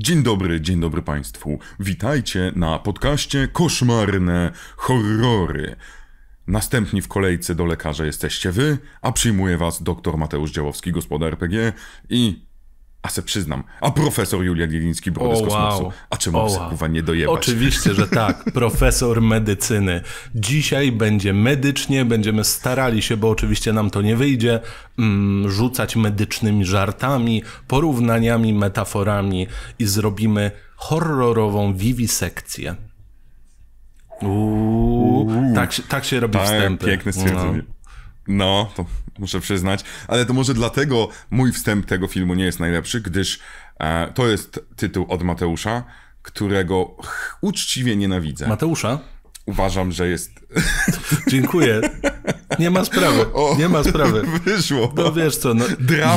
Dzień dobry, dzień dobry Państwu. Witajcie na podcaście Koszmarne Horrory. Następni w kolejce do lekarza jesteście Wy, a przyjmuje Was dr Mateusz Działowski, gospodar RPG, i a se przyznam, a profesor Julian Jeliński, brodę z kosmosu. Wow. A czemu oh, wow. nie dojebać? Oczywiście, że tak. Profesor medycyny. Dzisiaj będzie medycznie, będziemy starali się, bo oczywiście nam to nie wyjdzie, mm, rzucać medycznymi żartami, porównaniami, metaforami i zrobimy horrorową wiwisekcję. Uuu, Uuu, tak, tak się robi tak, wstępy. piękne stwierdzenie. No. No, to muszę przyznać. Ale to może dlatego mój wstęp tego filmu nie jest najlepszy, gdyż e, to jest tytuł od Mateusza, którego ch, uczciwie nienawidzę. Mateusza? Uważam, że jest. Dziękuję. Nie ma sprawy. O, nie ma sprawy. Wyszło. No wiesz co, no,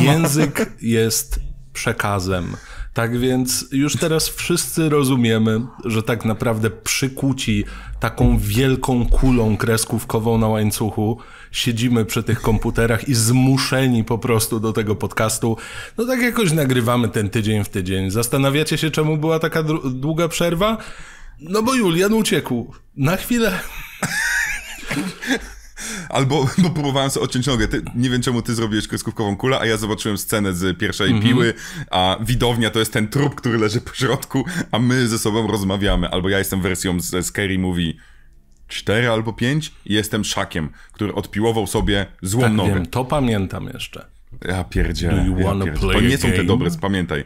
język jest przekazem. Tak więc już teraz wszyscy rozumiemy, że tak naprawdę przykuci taką wielką kulą kreskówkową na łańcuchu siedzimy przy tych komputerach i zmuszeni po prostu do tego podcastu. No tak jakoś nagrywamy ten tydzień w tydzień. Zastanawiacie się, czemu była taka długa przerwa? No bo Julian uciekł. Na chwilę. Albo bo próbowałem sobie odciąć nogę. Ty, nie wiem, czemu ty zrobiłeś kreskówkową kulę, a ja zobaczyłem scenę z pierwszej mm -hmm. piły, a widownia to jest ten trup, który leży po środku, a my ze sobą rozmawiamy. Albo ja jestem wersją z Scary Movie 4 albo 5 i jestem szakiem, który odpiłował sobie złą tak, nogę. Wiem, to pamiętam jeszcze. Ja pierdzielę. Ja pierdzielę. To nie są te dobre, pamiętaj.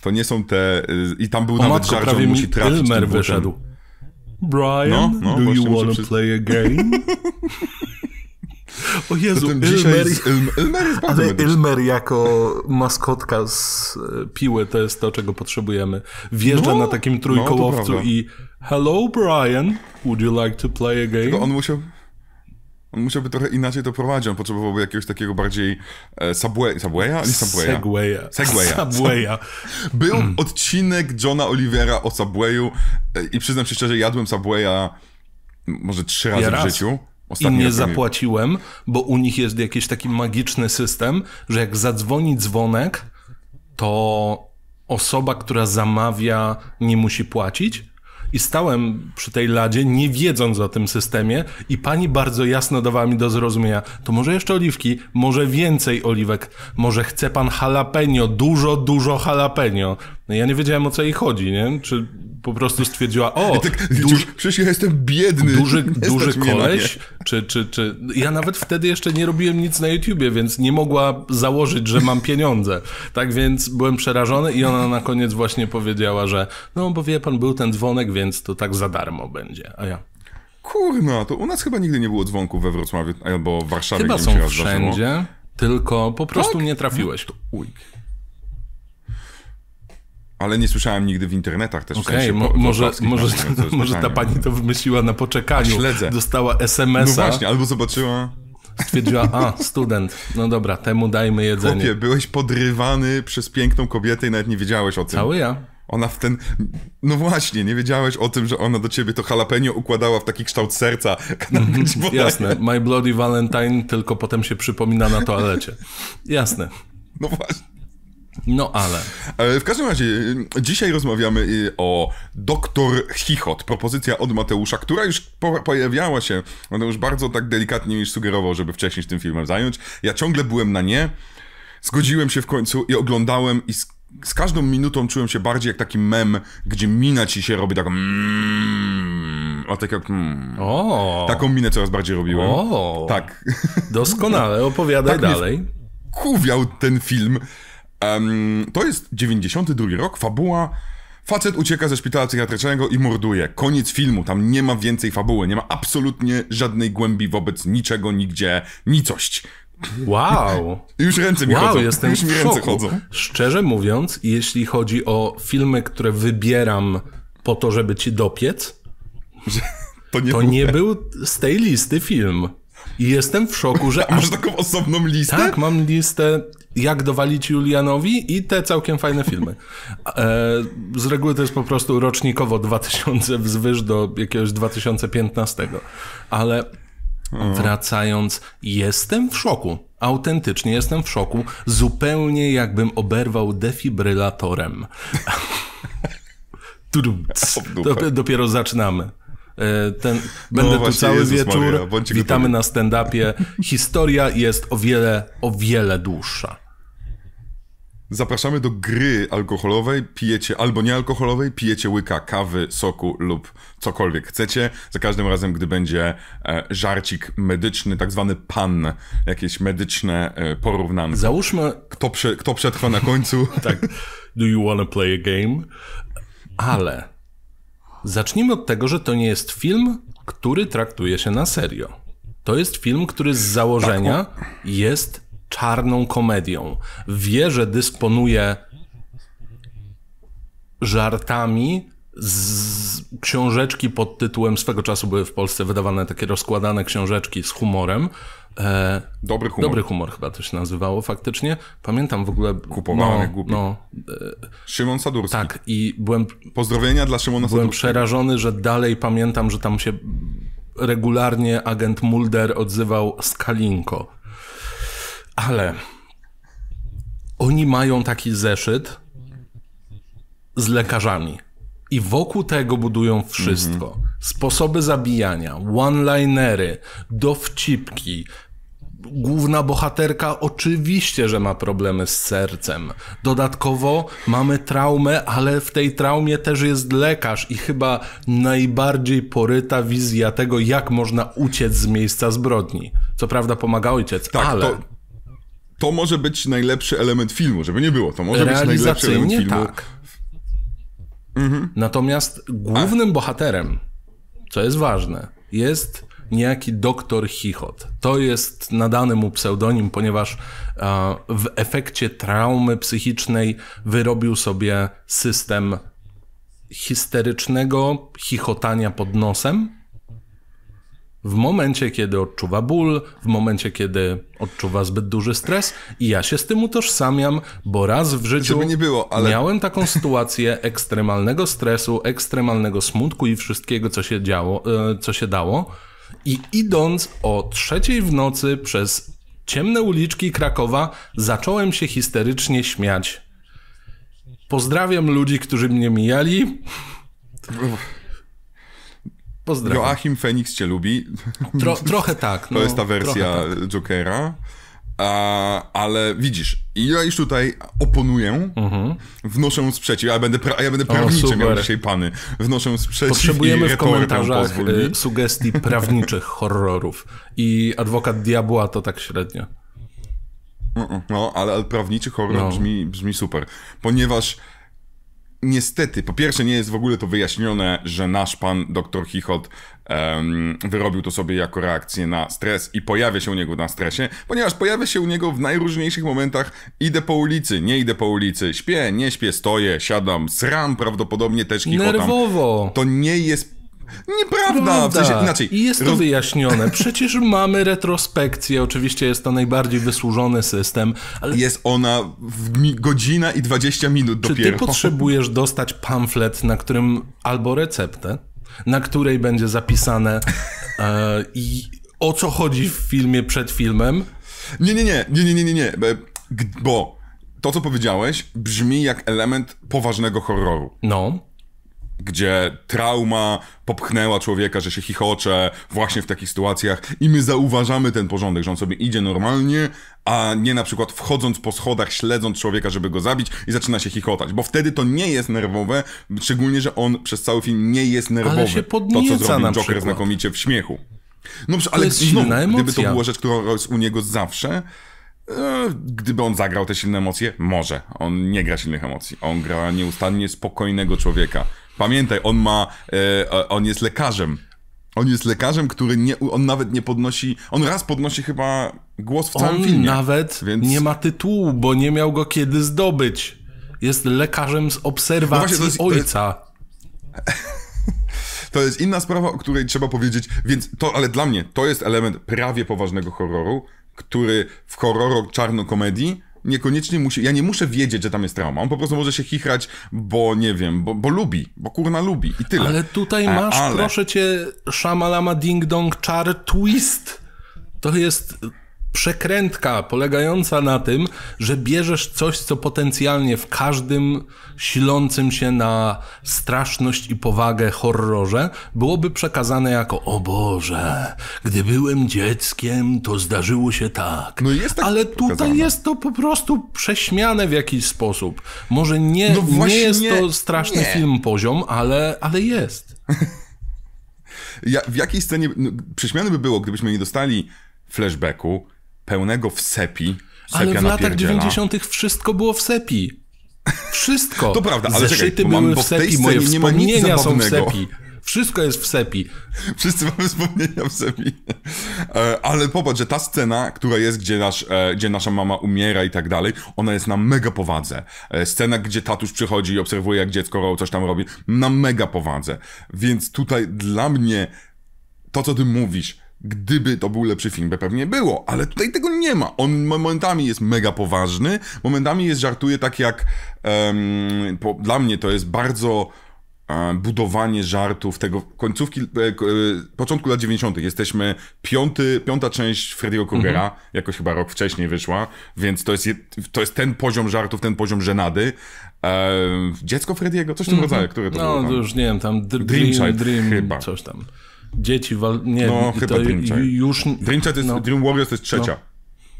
To nie są te... Y, I tam był o nawet żart, że on musi trafić. Ilmer wyszedł. Brian, no, no, do you wanna play a game? O Jezu, Ilmer... Jest, Ilmer, jest bardzo Ale Ilmer jako maskotka z e, piły to jest to, czego potrzebujemy. Wjeżdża no, na takim trójkołowcu no, i Hello Brian, would you like to play a game? on musiał... On musiałby trochę inaczej to prowadzić. On potrzebowałby jakiegoś takiego bardziej e, subway, Subwaya? Nie Subwaya. Segwaya. Segwaya. Subwaya. Był mm. odcinek Johna Olivera o Subwayu e, i przyznam się szczerze, jadłem Subwaya może trzy razy ja w życiu. Ostatni i nie zapłaciłem, bo u nich jest jakiś taki magiczny system, że jak zadzwoni dzwonek, to osoba, która zamawia, nie musi płacić. I stałem przy tej ladzie, nie wiedząc o tym systemie, i pani bardzo jasno dawała mi do zrozumienia: to może jeszcze oliwki, może więcej oliwek, może chce pan jalapeno, dużo, dużo jalapeno. No ja nie wiedziałem o co jej chodzi, nie? Czy po prostu stwierdziła, o... Tak, duży, przecież ja jestem biedny. Duży, duży koleś, czy, czy, czy... Ja nawet wtedy jeszcze nie robiłem nic na YouTubie, więc nie mogła założyć, że mam pieniądze. Tak więc byłem przerażony i ona na koniec właśnie powiedziała, że no bo wie pan, był ten dzwonek, więc to tak za darmo będzie. A ja... Kurna, to u nas chyba nigdy nie było dzwonków we Wrocławiu albo w Warszawie. Chyba są wszędzie, tylko po prostu tak? nie trafiłeś. No, ale nie słyszałem nigdy w internetach też. Okej, okay, może, może, może ta pani no. to wymyśliła na poczekaniu. śledzę. Dostała SMS-a. No właśnie, albo zobaczyła. Stwierdziła, a, student, no dobra, temu dajmy jedzenie. Chłopie, byłeś podrywany przez piękną kobietę i nawet nie wiedziałeś o tym. Cały ja. Ona w ten... No właśnie, nie wiedziałeś o tym, że ona do ciebie to jalapeno układała w taki kształt serca. Mhm, jasne, my bloody valentine, tylko potem się przypomina na toalecie. Jasne. No właśnie. No ale. E, w każdym razie, y, dzisiaj rozmawiamy y, o Doktor Chichot, propozycja od Mateusza, która już po pojawiała się. Mateusz bardzo tak delikatnie mi sugerował, żeby wcześniej się tym filmem zająć. Ja ciągle byłem na nie, zgodziłem się w końcu i oglądałem i z, z każdą minutą czułem się bardziej jak taki mem, gdzie mina ci się robi taką... Mm, a tak jak... Mm, o. Taką minę coraz bardziej robiłem. O. Tak. Doskonale, opowiadaj tak dalej. Kuwiał ten film. Um, to jest 92 rok, fabuła. Facet ucieka ze szpitala psychiatrycznego i morduje. Koniec filmu, tam nie ma więcej fabuły, nie ma absolutnie żadnej głębi wobec niczego, nigdzie, nicość. Wow! Już ręce mi wow, chodzą. Jestem Już mi ręce szoku. chodzą. Szczerze mówiąc, jeśli chodzi o filmy, które wybieram po to, żeby ci dopiec, to nie, to był, nie był z tej listy film. I jestem w szoku, że. A masz taką osobną listę? Tak, mam listę jak dowalić Julianowi i te całkiem fajne filmy. E, z reguły to jest po prostu rocznikowo 2000 wzwyż do jakiegoś 2015. Ale wracając, jestem w szoku. Autentycznie jestem w szoku. Zupełnie jakbym oberwał defibrylatorem. Dopiero, dopiero zaczynamy. E, ten, no będę tu cały Jezus wieczór. Witamy gotowy. na stand-upie. Historia jest o wiele, o wiele dłuższa. Zapraszamy do gry alkoholowej, pijecie albo niealkoholowej, pijecie łyka kawy, soku lub cokolwiek chcecie. Za każdym razem, gdy będzie e, żarcik medyczny, tak zwany pan, jakieś medyczne e, porównanie. Załóżmy... Kto, prze, kto przetrwa na końcu. tak. Do you wanna play a game? Ale zacznijmy od tego, że to nie jest film, który traktuje się na serio. To jest film, który z założenia tak, o... jest czarną komedią. Wie, że dysponuje żartami z książeczki pod tytułem swego czasu były w Polsce wydawane takie rozkładane książeczki z humorem. E, dobry humor. Dobry humor chyba to się nazywało faktycznie. Pamiętam w ogóle... Kupowany no, głupi. No, e, Szymon Sadurski. Tak i byłem... Pozdrowienia dla Szymona Sadurskiego. Byłem przerażony, że dalej pamiętam, że tam się regularnie agent Mulder odzywał Skalinko ale oni mają taki zeszyt z lekarzami. I wokół tego budują wszystko. Mhm. Sposoby zabijania, one-linery, dowcipki, główna bohaterka oczywiście, że ma problemy z sercem. Dodatkowo mamy traumę, ale w tej traumie też jest lekarz i chyba najbardziej poryta wizja tego, jak można uciec z miejsca zbrodni. Co prawda pomaga ojciec, tak, ale... To, to może być najlepszy element filmu, żeby nie było. To może być najlepszy element filmu. Tak. Mhm. Natomiast głównym A. Tak. bohaterem, co jest ważne, jest niejaki doktor Chichot. To jest nadany mu pseudonim, ponieważ e, w efekcie traumy psychicznej wyrobił sobie system histerycznego chichotania pod nosem w momencie, kiedy odczuwa ból, w momencie, kiedy odczuwa zbyt duży stres i ja się z tym utożsamiam, bo raz w życiu było, ale... miałem taką sytuację ekstremalnego stresu, ekstremalnego smutku i wszystkiego, co się działo, e, co się dało i idąc o trzeciej w nocy przez ciemne uliczki Krakowa zacząłem się histerycznie śmiać. Pozdrawiam ludzi, którzy mnie mijali. Pozdrawiam. Joachim Phoenix cię lubi. Tro, trochę tak. No, to jest no, ta wersja tak. Jokera. A, ale widzisz, ja już tutaj oponuję, mhm. wnoszę sprzeciw, ja będę, pra, ja będę prawniczy miał dzisiaj pany, wnoszę sprzeciw Potrzebujemy w komentarzach y, sugestii prawniczych horrorów i Adwokat Diabła to tak średnio. No, ale, prawniczy horror no. brzmi, brzmi super, ponieważ niestety, po pierwsze nie jest w ogóle to wyjaśnione, że nasz pan dr Chichot um, wyrobił to sobie jako reakcję na stres i pojawia się u niego na stresie, ponieważ pojawia się u niego w najróżniejszych momentach idę po ulicy, nie idę po ulicy, śpię, nie śpię, stoję, siadam, sram prawdopodobnie też Chichotam. Nerwowo! To nie jest Nieprawda! No w sensie, tak. inaczej. I jest to wyjaśnione. Przecież mamy retrospekcję. Oczywiście jest to najbardziej wysłużony system, ale... Jest ona godzina i 20 minut Czy dopiero. Czy ty potrzebujesz dostać pamflet, na którym albo receptę, na której będzie zapisane e, i o co chodzi w filmie przed filmem? Nie, nie, nie, nie, nie, nie, nie, nie. E, bo to, co powiedziałeś, brzmi jak element poważnego horroru. No gdzie trauma popchnęła człowieka, że się chichocze właśnie w takich sytuacjach i my zauważamy ten porządek, że on sobie idzie normalnie, a nie na przykład wchodząc po schodach, śledząc człowieka, żeby go zabić i zaczyna się chichotać, bo wtedy to nie jest nerwowe, szczególnie, że on przez cały film nie jest nerwowy. Ale się podnieca to, co zrobił Joker przykład. znakomicie w śmiechu. No to ale znowu, gdyby to była rzecz, która jest u niego zawsze, e, Gdyby on zagrał te silne emocje, może. On nie gra silnych emocji. On gra nieustannie spokojnego człowieka, Pamiętaj, on ma, e, on jest lekarzem. On jest lekarzem, który nie, on nawet nie podnosi, on raz podnosi chyba głos w całym on filmie. nawet więc... nie ma tytułu, bo nie miał go kiedy zdobyć. Jest lekarzem z obserwacji no właśnie, to jest, ojca. To jest... To jest inna sprawa, o której trzeba powiedzieć, więc to, ale dla mnie to jest element prawie poważnego horroru, który w czarno czarnokomedii niekoniecznie musi, ja nie muszę wiedzieć, że tam jest trauma. On po prostu może się chichrać, bo nie wiem, bo, bo lubi, bo kurna lubi i tyle. Ale tutaj e, masz, ale... proszę cię, szamalama ding dong czar twist. To jest przekrętka polegająca na tym, że bierzesz coś, co potencjalnie w każdym silącym się na straszność i powagę horrorze byłoby przekazane jako o Boże, gdy byłem dzieckiem, to zdarzyło się tak. No jest tak Ale tutaj pokazane. jest to po prostu prześmiane w jakiś sposób. Może nie, no właśnie, nie jest to straszny nie. film poziom, ale, ale jest. ja, w jakiej scenie no, prześmiane by było, gdybyśmy nie dostali flashbacku, pełnego w sepi. Ale w latach 90. wszystko było w sepi. Wszystko. to prawda, ale Zeszyty czekaj, bo były mam, w sepi, moje nie wspomnienia są w sepi. Wszystko jest w sepi. Wszyscy mamy wspomnienia w sepi. E, ale popatrz, że ta scena, która jest, gdzie, nasz, e, gdzie nasza mama umiera i tak dalej, ona jest na mega powadze. E, scena, gdzie tatuś przychodzi i obserwuje, jak dziecko coś tam robi, na mega powadze. Więc tutaj dla mnie to, co ty mówisz, Gdyby to był lepszy film, by pewnie było, ale tutaj tego nie ma. On momentami jest mega poważny, momentami jest żartuje tak jak um, po, dla mnie to jest bardzo e, budowanie żartów, tego końcówki, e, e, początku lat 90. Jesteśmy piąty, piąta część Freddy'ego Krugera, mhm. jakoś chyba rok wcześniej wyszła, więc to jest, to jest ten poziom żartów, ten poziom żenady. dziecko Freddy'ego, coś w tym mhm. rodzaju, które to no, było. No, już nie wiem, tam dr Dream, Dream, Dream chyba. coś tam dzieci wal... nie No, chyba Dream Child. Już... Dream Child jest, no. Dream Warriors to jest no. trzecia. No.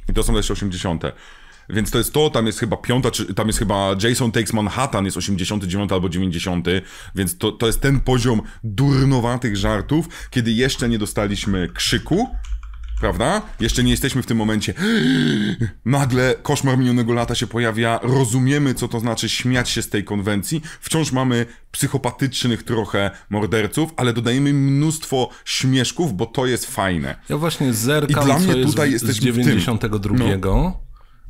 I to są jeszcze 80. Więc to jest to, tam jest chyba piąta, czy, tam jest chyba Jason Takes Manhattan, jest 89 albo 90, więc to, to jest ten poziom durnowatych żartów, kiedy jeszcze nie dostaliśmy krzyku, prawda? Jeszcze nie jesteśmy w tym momencie. Nagle koszmar minionego lata się pojawia, rozumiemy, co to znaczy śmiać się z tej konwencji. Wciąż mamy psychopatycznych trochę morderców, ale dodajemy mnóstwo śmieszków, bo to jest fajne. Ja właśnie zerkam, I dla mnie tutaj jest z 92. No.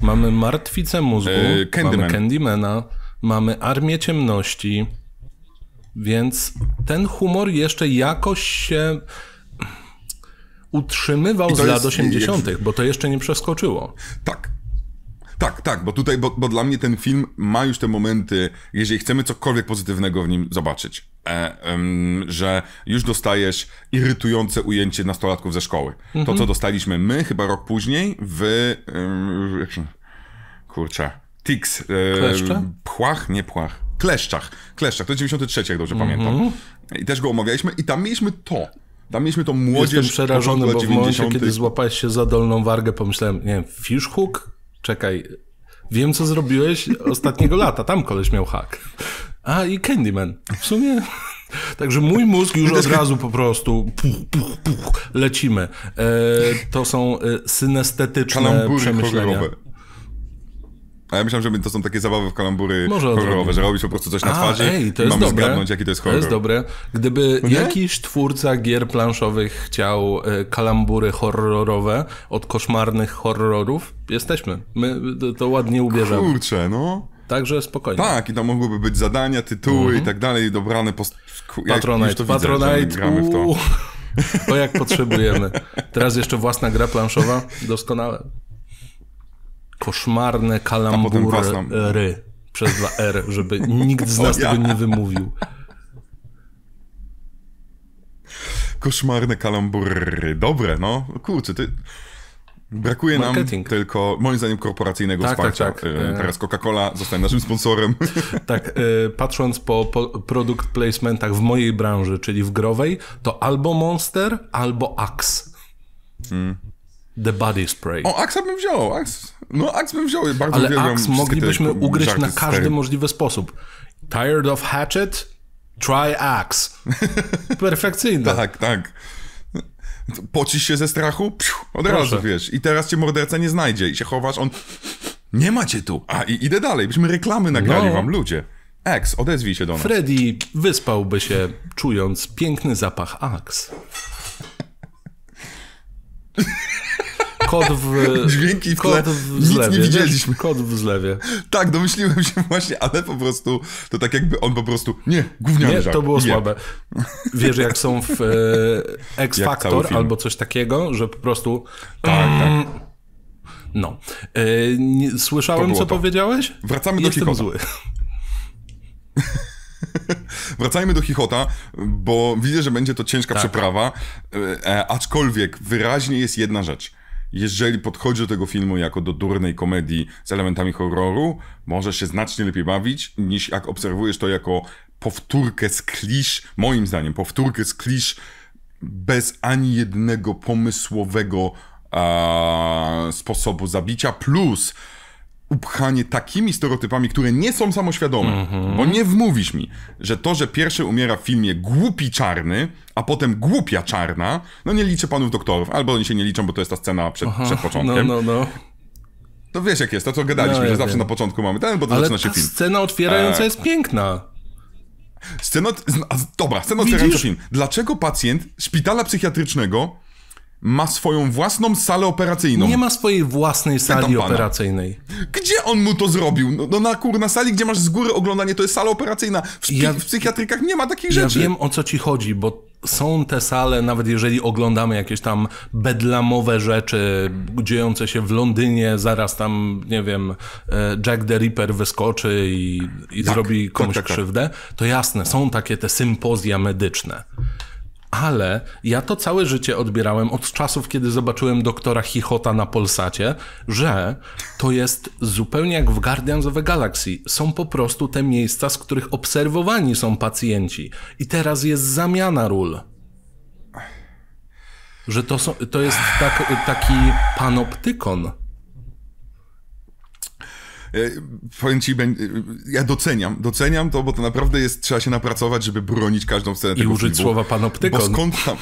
Mamy Martwicę mózgu, e, Candyman. mamy Candymana, mamy Armię Ciemności, więc ten humor jeszcze jakoś się utrzymywał z jest, lat 80., jest, bo to jeszcze nie przeskoczyło. Tak. Tak, tak, bo tutaj, bo, bo, dla mnie ten film ma już te momenty, jeżeli chcemy cokolwiek pozytywnego w nim zobaczyć, e, że już dostajesz irytujące ujęcie nastolatków ze szkoły. To, co mhm. dostaliśmy my, chyba rok później, w. Em, kurczę. Tix. E, płach? Nie płach. Kleszczach. Kleszczach. To 93, jak dobrze mhm. pamiętam. I też go omawialiśmy i tam mieliśmy to. Tam mieliśmy to młodzież... Jestem przerażony, bo w momencie, kiedy złapałeś się za dolną wargę, pomyślałem, nie wiem, fishhook? Czekaj, wiem co zrobiłeś ostatniego lata, tam koleś miał hak. A i Candyman. W sumie... Także mój mózg już od razu po prostu puch, puch, puch, lecimy. E, to są e, synestetyczne przemyślenia. A ja myślałem, że to są takie zabawy w kalambury Może horrorowe, że robisz po prostu coś na twarzy ej, to jest i mamy dobre. zgadnąć, jaki to jest horror. To jest dobre. Gdyby no jakiś twórca gier planszowych chciał e, kalambury horrorowe od koszmarnych horrorów, jesteśmy. My to ładnie ubierzemy. Kurczę, no. Także spokojnie. Tak, i tam mogłyby być zadania, tytuły mhm. i tak dalej, dobrane po... Ja Patronite, to Patronite. Widzę, w to. jak potrzebujemy. Teraz jeszcze własna gra planszowa, doskonale koszmarne kalambury przez dwa R, żeby nikt z nas tego nie wymówił. Koszmarne kalambury. Dobre, no. Kurczę, ty... Brakuje Marketing. nam tylko, moim zdaniem, korporacyjnego tak, tak wsparcia. Tak, tak. Teraz Coca-Cola zostaje naszym sponsorem. Tak, e, patrząc po, po produkt placementach w mojej branży, czyli w growej, to albo Monster, albo Axe. Hmm. The Body Spray. O, Axe bym wziął. Axe no, Axe bym wziął, bardzo Ale Axe moglibyśmy ugryźć na każdy stary. możliwy sposób. Tired of hatchet? Try axe. Perfekcyjne. tak, tak. Pocisz się ze strachu? Psiu, od Proszę. razu, wiesz. I teraz cię morderca nie znajdzie i się chowasz, on... Nie macie tu. A, i idę dalej. Byśmy reklamy no. nagrali no. wam, ludzie. Ax, odezwij się do nas. Freddy wyspałby się, czując piękny zapach Ax. Kod w... Dźwięki w tle, w nic zlewie. nie widzieliśmy. Kod w zlewie. Tak, domyśliłem się właśnie, ale po prostu to tak jakby on po prostu, nie, Nie, to było nie. słabe. Wiesz, jak są w e, X Factor albo coś takiego, że po prostu... Tak, tak. mm, tak. No. E, nie, słyszałem, co to. powiedziałeś? Wracamy do Jestem zły. Wracajmy do Chichota, bo widzę, że będzie to ciężka tak. przeprawa, e, e aczkolwiek wyraźnie jest jedna rzecz jeżeli podchodzi do tego filmu jako do durnej komedii z elementami horroru, możesz się znacznie lepiej bawić, niż jak obserwujesz to jako powtórkę z klisz, moim zdaniem, powtórkę z klisz bez ani jednego pomysłowego a, sposobu zabicia, plus upchanie takimi stereotypami, które nie są samoświadome. Mm-hmm. Bo nie wmówisz mi, że to, że pierwszy umiera w filmie głupi czarny, a potem głupia czarna, no nie liczę panów doktorów, albo oni się nie liczą, bo to jest ta scena przed, Aha, przed no, początkiem. No, no, no. To wiesz jak jest, to co gadaliśmy, no, że zawsze wiem. na początku mamy ten, bo to Ale zaczyna się ta film. scena otwierająca e... jest piękna. Scena, dobra, scena otwierająca film. Dlaczego pacjent szpitala psychiatrycznego ma swoją własną salę operacyjną. Nie ma swojej własnej sali operacyjnej. Gdzie on mu to zrobił? No, no na sali, gdzie masz z góry oglądanie, to jest sala operacyjna. W, ja, w psychiatrykach nie ma takich ja rzeczy. Ja wiem o co ci chodzi, bo są te sale, nawet jeżeli oglądamy jakieś tam bedlamowe rzeczy dziejące się w Londynie, zaraz tam, nie wiem, e, Jack the Ripper wyskoczy i, i tak, zrobi tak, komuś tak, tak, krzywdę, to jasne, są takie te sympozja medyczne ale ja to całe życie odbierałem od czasów, kiedy zobaczyłem doktora Chichota na Polsacie, że to jest zupełnie jak w Guardians of the Galaxy. Są po prostu te miejsca, z których obserwowani są pacjenci. I teraz jest zamiana ról. Że to, są, to jest tak, taki panoptykon E, powiem ci, ja doceniam, doceniam to, bo to naprawdę jest, trzeba się napracować, żeby bronić każdą scenę I tego użyć filmu. słowa panoptykon. Bo skąd tam,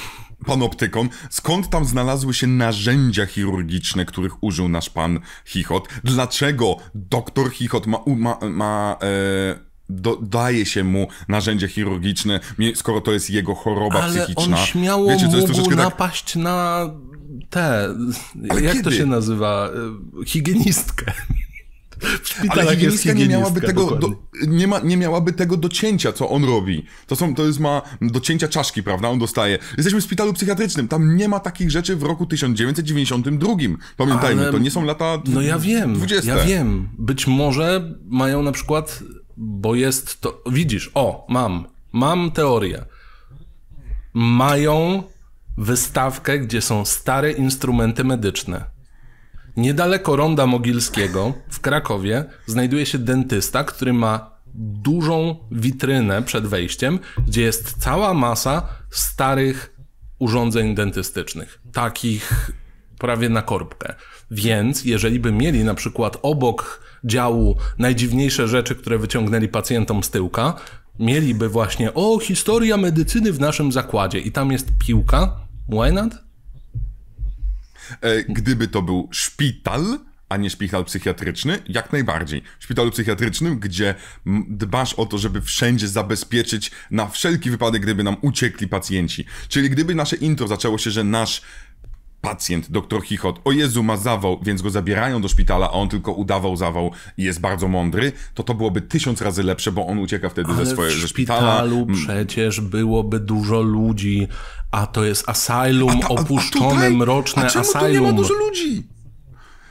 panoptykon, skąd tam znalazły się narzędzia chirurgiczne, których użył nasz pan Chichot? Dlaczego doktor Chichot ma, ma, ma e, do, daje się mu narzędzie chirurgiczne, skoro to jest jego choroba Ale psychiczna. On śmiało Wiecie, mógł tak- napaść tak... na te. Ale jak kiedy? to się nazywa? E, higienistkę. W szpitalach Ale jest nie miałaby tego do, nie, ma, nie miałaby tego docięcia, co on robi. To, są, to jest ma docięcia czaszki, prawda? On dostaje. Jesteśmy w szpitalu psychiatrycznym, tam nie ma takich rzeczy w roku 1992. Pamiętajmy, Ale... to nie są lata No ja wiem, 20. ja wiem. Być może mają na przykład, bo jest to... Widzisz, o, mam, mam teorię. Mają wystawkę, gdzie są stare instrumenty medyczne Niedaleko Ronda Mogilskiego w Krakowie znajduje się dentysta, który ma dużą witrynę przed wejściem, gdzie jest cała masa starych urządzeń dentystycznych, takich prawie na korbkę. Więc jeżeli by mieli na przykład obok działu najdziwniejsze rzeczy, które wyciągnęli pacjentom z tyłka, mieliby właśnie o historia medycyny w naszym zakładzie i tam jest piłka, why not? E, gdyby to był szpital, a nie szpital psychiatryczny, jak najbardziej. W szpitalu psychiatrycznym, gdzie dbasz o to, żeby wszędzie zabezpieczyć na wszelki wypadek, gdyby nam uciekli pacjenci. Czyli gdyby nasze intro zaczęło się, że nasz pacjent, doktor Chichot, o Jezu ma zawał, więc go zabierają do szpitala, a on tylko udawał zawał i jest bardzo mądry, to to byłoby tysiąc razy lepsze, bo on ucieka wtedy Ale ze swojego szpitala. W mm. szpitalu przecież byłoby dużo ludzi, a to jest asylum, a ta, a, opuszczone, a tutaj, mroczne a czemu asylum. Tu nie ma dużo ludzi?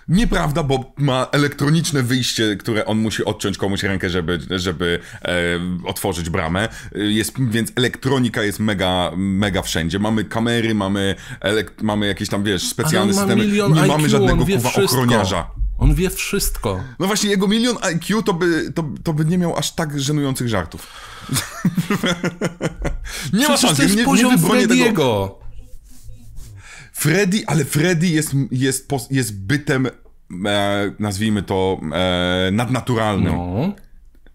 Nieprawda, bo ma elektroniczne wyjście, które on musi odciąć komuś rękę, żeby, żeby e, otworzyć bramę. E, jest, więc elektronika jest mega, mega wszędzie. Mamy kamery, mamy, elekt- mamy jakieś tam, wiesz, specjalne systemy. Nie IQ, mamy żadnego kuwa ochroniarza. On wie wszystko. No właśnie, jego milion IQ to by, to, to by nie miał aż tak żenujących żartów. nie Przecież ma szans, to jest nie, poziom nie Frediego. Tego. Freddy, ale Freddy jest, jest, jest bytem, e, nazwijmy to, e, nadnaturalnym. No.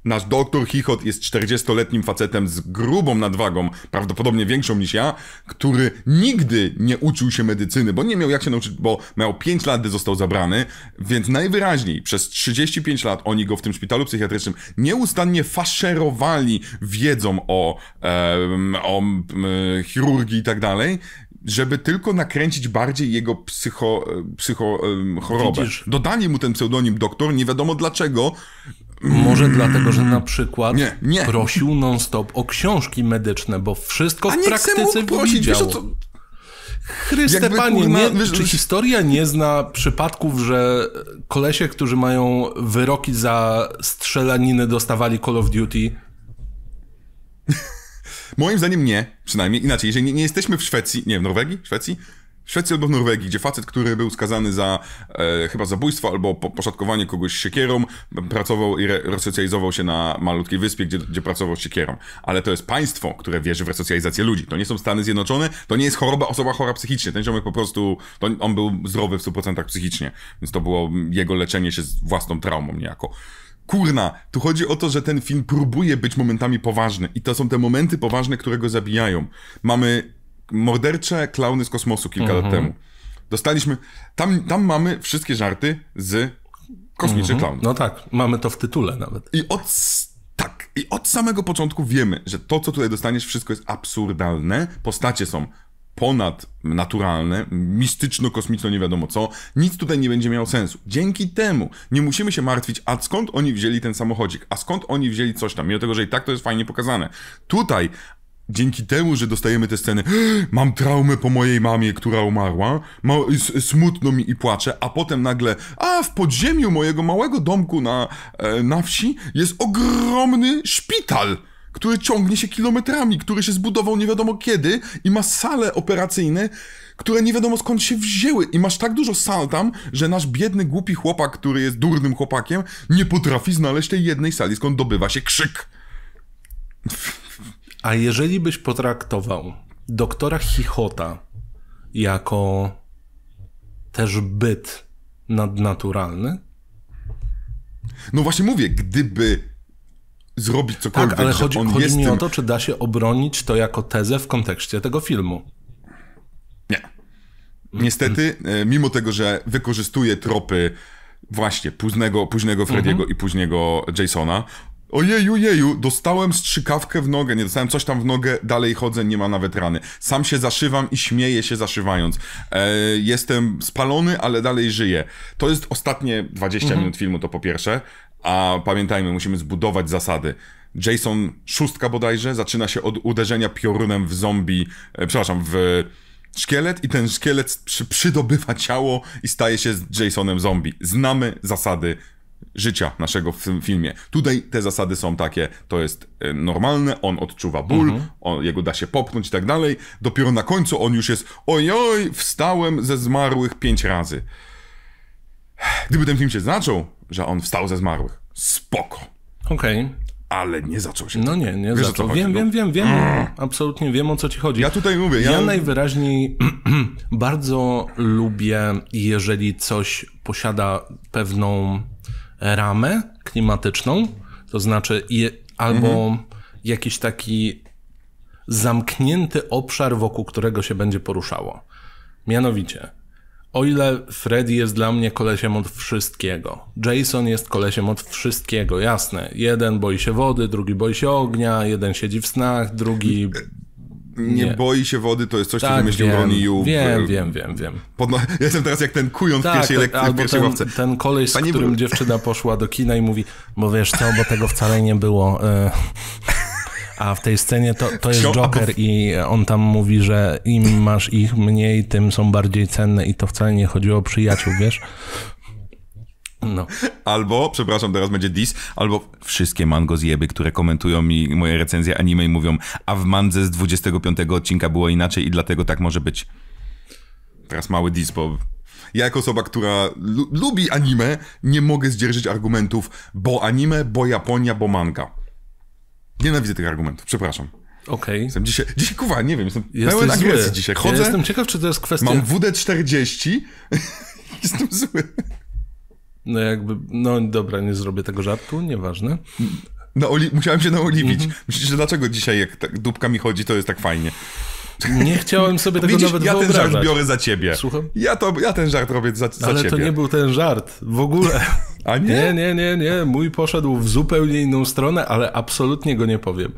Nasz doktor Chichot jest 40-letnim facetem z grubą nadwagą, prawdopodobnie większą niż ja, który nigdy nie uczył się medycyny, bo nie miał jak się nauczyć, bo miał 5 lat, gdy został zabrany, więc najwyraźniej przez 35 lat oni go w tym szpitalu psychiatrycznym nieustannie faszerowali wiedzą o, e, o e, chirurgii i tak dalej, żeby tylko nakręcić bardziej jego psycho, psycho chorobę. Widzisz? Dodanie mu ten pseudonim doktor, nie wiadomo dlaczego. Może mm. dlatego, że na przykład nie, nie. prosił non-stop o książki medyczne, bo wszystko w praktyce prosić, widział. Chryste panie, kurna, nie, wiesz, czy historia nie zna przypadków, że kolesie, którzy mają wyroki za strzelaninę, dostawali Call of Duty? Moim zdaniem nie, przynajmniej inaczej. Jeżeli nie, nie jesteśmy w Szwecji, nie w Norwegii, Szwecji, w Szwecji albo w Norwegii, gdzie facet, który był skazany za e, chyba zabójstwo albo po, poszatkowanie kogoś siekierą, pracował i re, resocjalizował się na malutkiej wyspie, gdzie, gdzie pracował siekierą. Ale to jest państwo, które wierzy w resocjalizację ludzi. To nie są Stany Zjednoczone, to nie jest choroba, osoba chora psychicznie. Ten ziomek po prostu, to, on był zdrowy w 100% psychicznie, więc to było jego leczenie się z własną traumą niejako kurna, tu chodzi o to, że ten film próbuje być momentami poważny i to są te momenty poważne, które go zabijają. Mamy mordercze klauny z kosmosu kilka lat mhm. temu. Dostaliśmy, tam, tam mamy wszystkie żarty z kosmicznych mhm. klaunów. No tak, mamy to w tytule nawet. I od tak, i od samego początku wiemy, że to, co tutaj dostaniesz, wszystko jest absurdalne. Postacie są ponadnaturalne, mistyczno-kosmiczno, nie wiadomo co, nic tutaj nie będzie miało sensu. Dzięki temu nie musimy się martwić, a skąd oni wzięli ten samochodzik, a skąd oni wzięli coś tam, mimo tego, że i tak to jest fajnie pokazane. Tutaj dzięki temu, że dostajemy te sceny, mam traumę po mojej mamie, która umarła, ma, smutno mi i płaczę, a potem nagle, a w podziemiu mojego małego domku na, e, na wsi jest ogromny szpital który ciągnie się kilometrami, który się zbudował nie wiadomo kiedy i ma sale operacyjne, które nie wiadomo skąd się wzięły. I masz tak dużo sal tam, że nasz biedny, głupi chłopak, który jest durnym chłopakiem, nie potrafi znaleźć tej jednej sali, skąd dobywa się krzyk. A jeżeli byś potraktował doktora Chichota jako też byt nadnaturalny? No właśnie mówię, gdyby zrobić tak, cokolwiek. Tak, ale chodzi, chodzi mi tym... o to, czy da się obronić to jako tezę w kontekście tego filmu. Nie. Niestety, mm. mimo tego, że wykorzystuje tropy właśnie późnego, późnego Frediego mm -hmm. i późnego Jasona, Ojeju, jeju, dostałem strzykawkę w nogę, nie dostałem coś tam w nogę, dalej chodzę, nie ma nawet rany. Sam się zaszywam i śmieję się zaszywając. E, jestem spalony, ale dalej żyję. To jest ostatnie 20 mm -hmm. minut filmu, to po pierwsze. A pamiętajmy, musimy zbudować zasady. Jason szóstka bodajże zaczyna się od uderzenia piorunem w zombie, e, przepraszam, w szkielet i ten szkielet przy, przydobywa ciało i staje się z Jasonem zombie. Znamy zasady życia naszego w tym filmie. Tutaj te zasady są takie, to jest e, normalne, on odczuwa ból, mhm. on, jego da się popchnąć i tak dalej. Dopiero na końcu on już jest ojoj, wstałem ze zmarłych pięć razy. Gdyby ten film się zaczął że on wstał ze zmarłych. Spoko. Okej. Okay. Ale nie zaczął się. No tak. nie, nie Wiesz, zaczął. Wiem, no? wiem, wiem, wiem. Mm. Absolutnie wiem, o co ci chodzi. Ja tutaj mówię. Ja, ja najwyraźniej bardzo lubię, jeżeli coś posiada pewną ramę klimatyczną, to znaczy je, albo mhm. jakiś taki zamknięty obszar, wokół którego się będzie poruszało. Mianowicie, o ile Freddy jest dla mnie kolesiem od wszystkiego, Jason jest kolesiem od wszystkiego, jasne. Jeden boi się wody, drugi boi się ognia, jeden siedzi w snach, drugi nie, nie, boi się wody, to jest coś, tak, co wymyślił wiem, Ronnie Yu. Wiem, wiem, wiem, wiem. Ja jestem teraz jak ten kujon tak, w pierwszej, elektry... albo ten, ten koleś, z którym dziewczyna poszła do kina i mówi, bo wiesz co, bo tego wcale nie było. E, a w tej scenie to, to jest Joker i on tam mówi, że im masz ich mniej, tym są bardziej cenne i to wcale nie chodziło o przyjaciół, wiesz? No. Albo, przepraszam, teraz będzie dis, albo wszystkie mango zjeby, które komentują mi moje recenzje anime i mówią, a w mandze z 25 odcinka było inaczej i dlatego tak może być. Teraz mały dis, bo ja jako osoba, która lubi anime, nie mogę zdzierżyć argumentów, bo anime, bo Japonia, bo manga. Nienawidzę tych argumentów, przepraszam. Okej. Okay. dzisiaj, dzisiaj, kuwa, nie wiem, jestem Jesteś pełen agresji zły. dzisiaj. Chodzę, ja jestem ciekaw, czy to jest kwestia... Mam WD-40 jestem zły. No jakby, no dobra, nie zrobię tego żartu, nieważne. Na oli- musiałem się naoliwić. Mm-hmm. Myślicie, dlaczego dzisiaj jak tak dupka mi chodzi, to jest tak fajnie? Nie chciałem sobie tego Widzisz, nawet ja wyobrażać. Ja ten żart biorę za ciebie. Słucham? Ja, to, ja ten żart robię za, za Ale ciebie. Ale to nie był ten żart. W ogóle. A nie? Nie, nie, nie, nie. Mój poszedł w zupełnie inną stronę, ale absolutnie go nie powiem.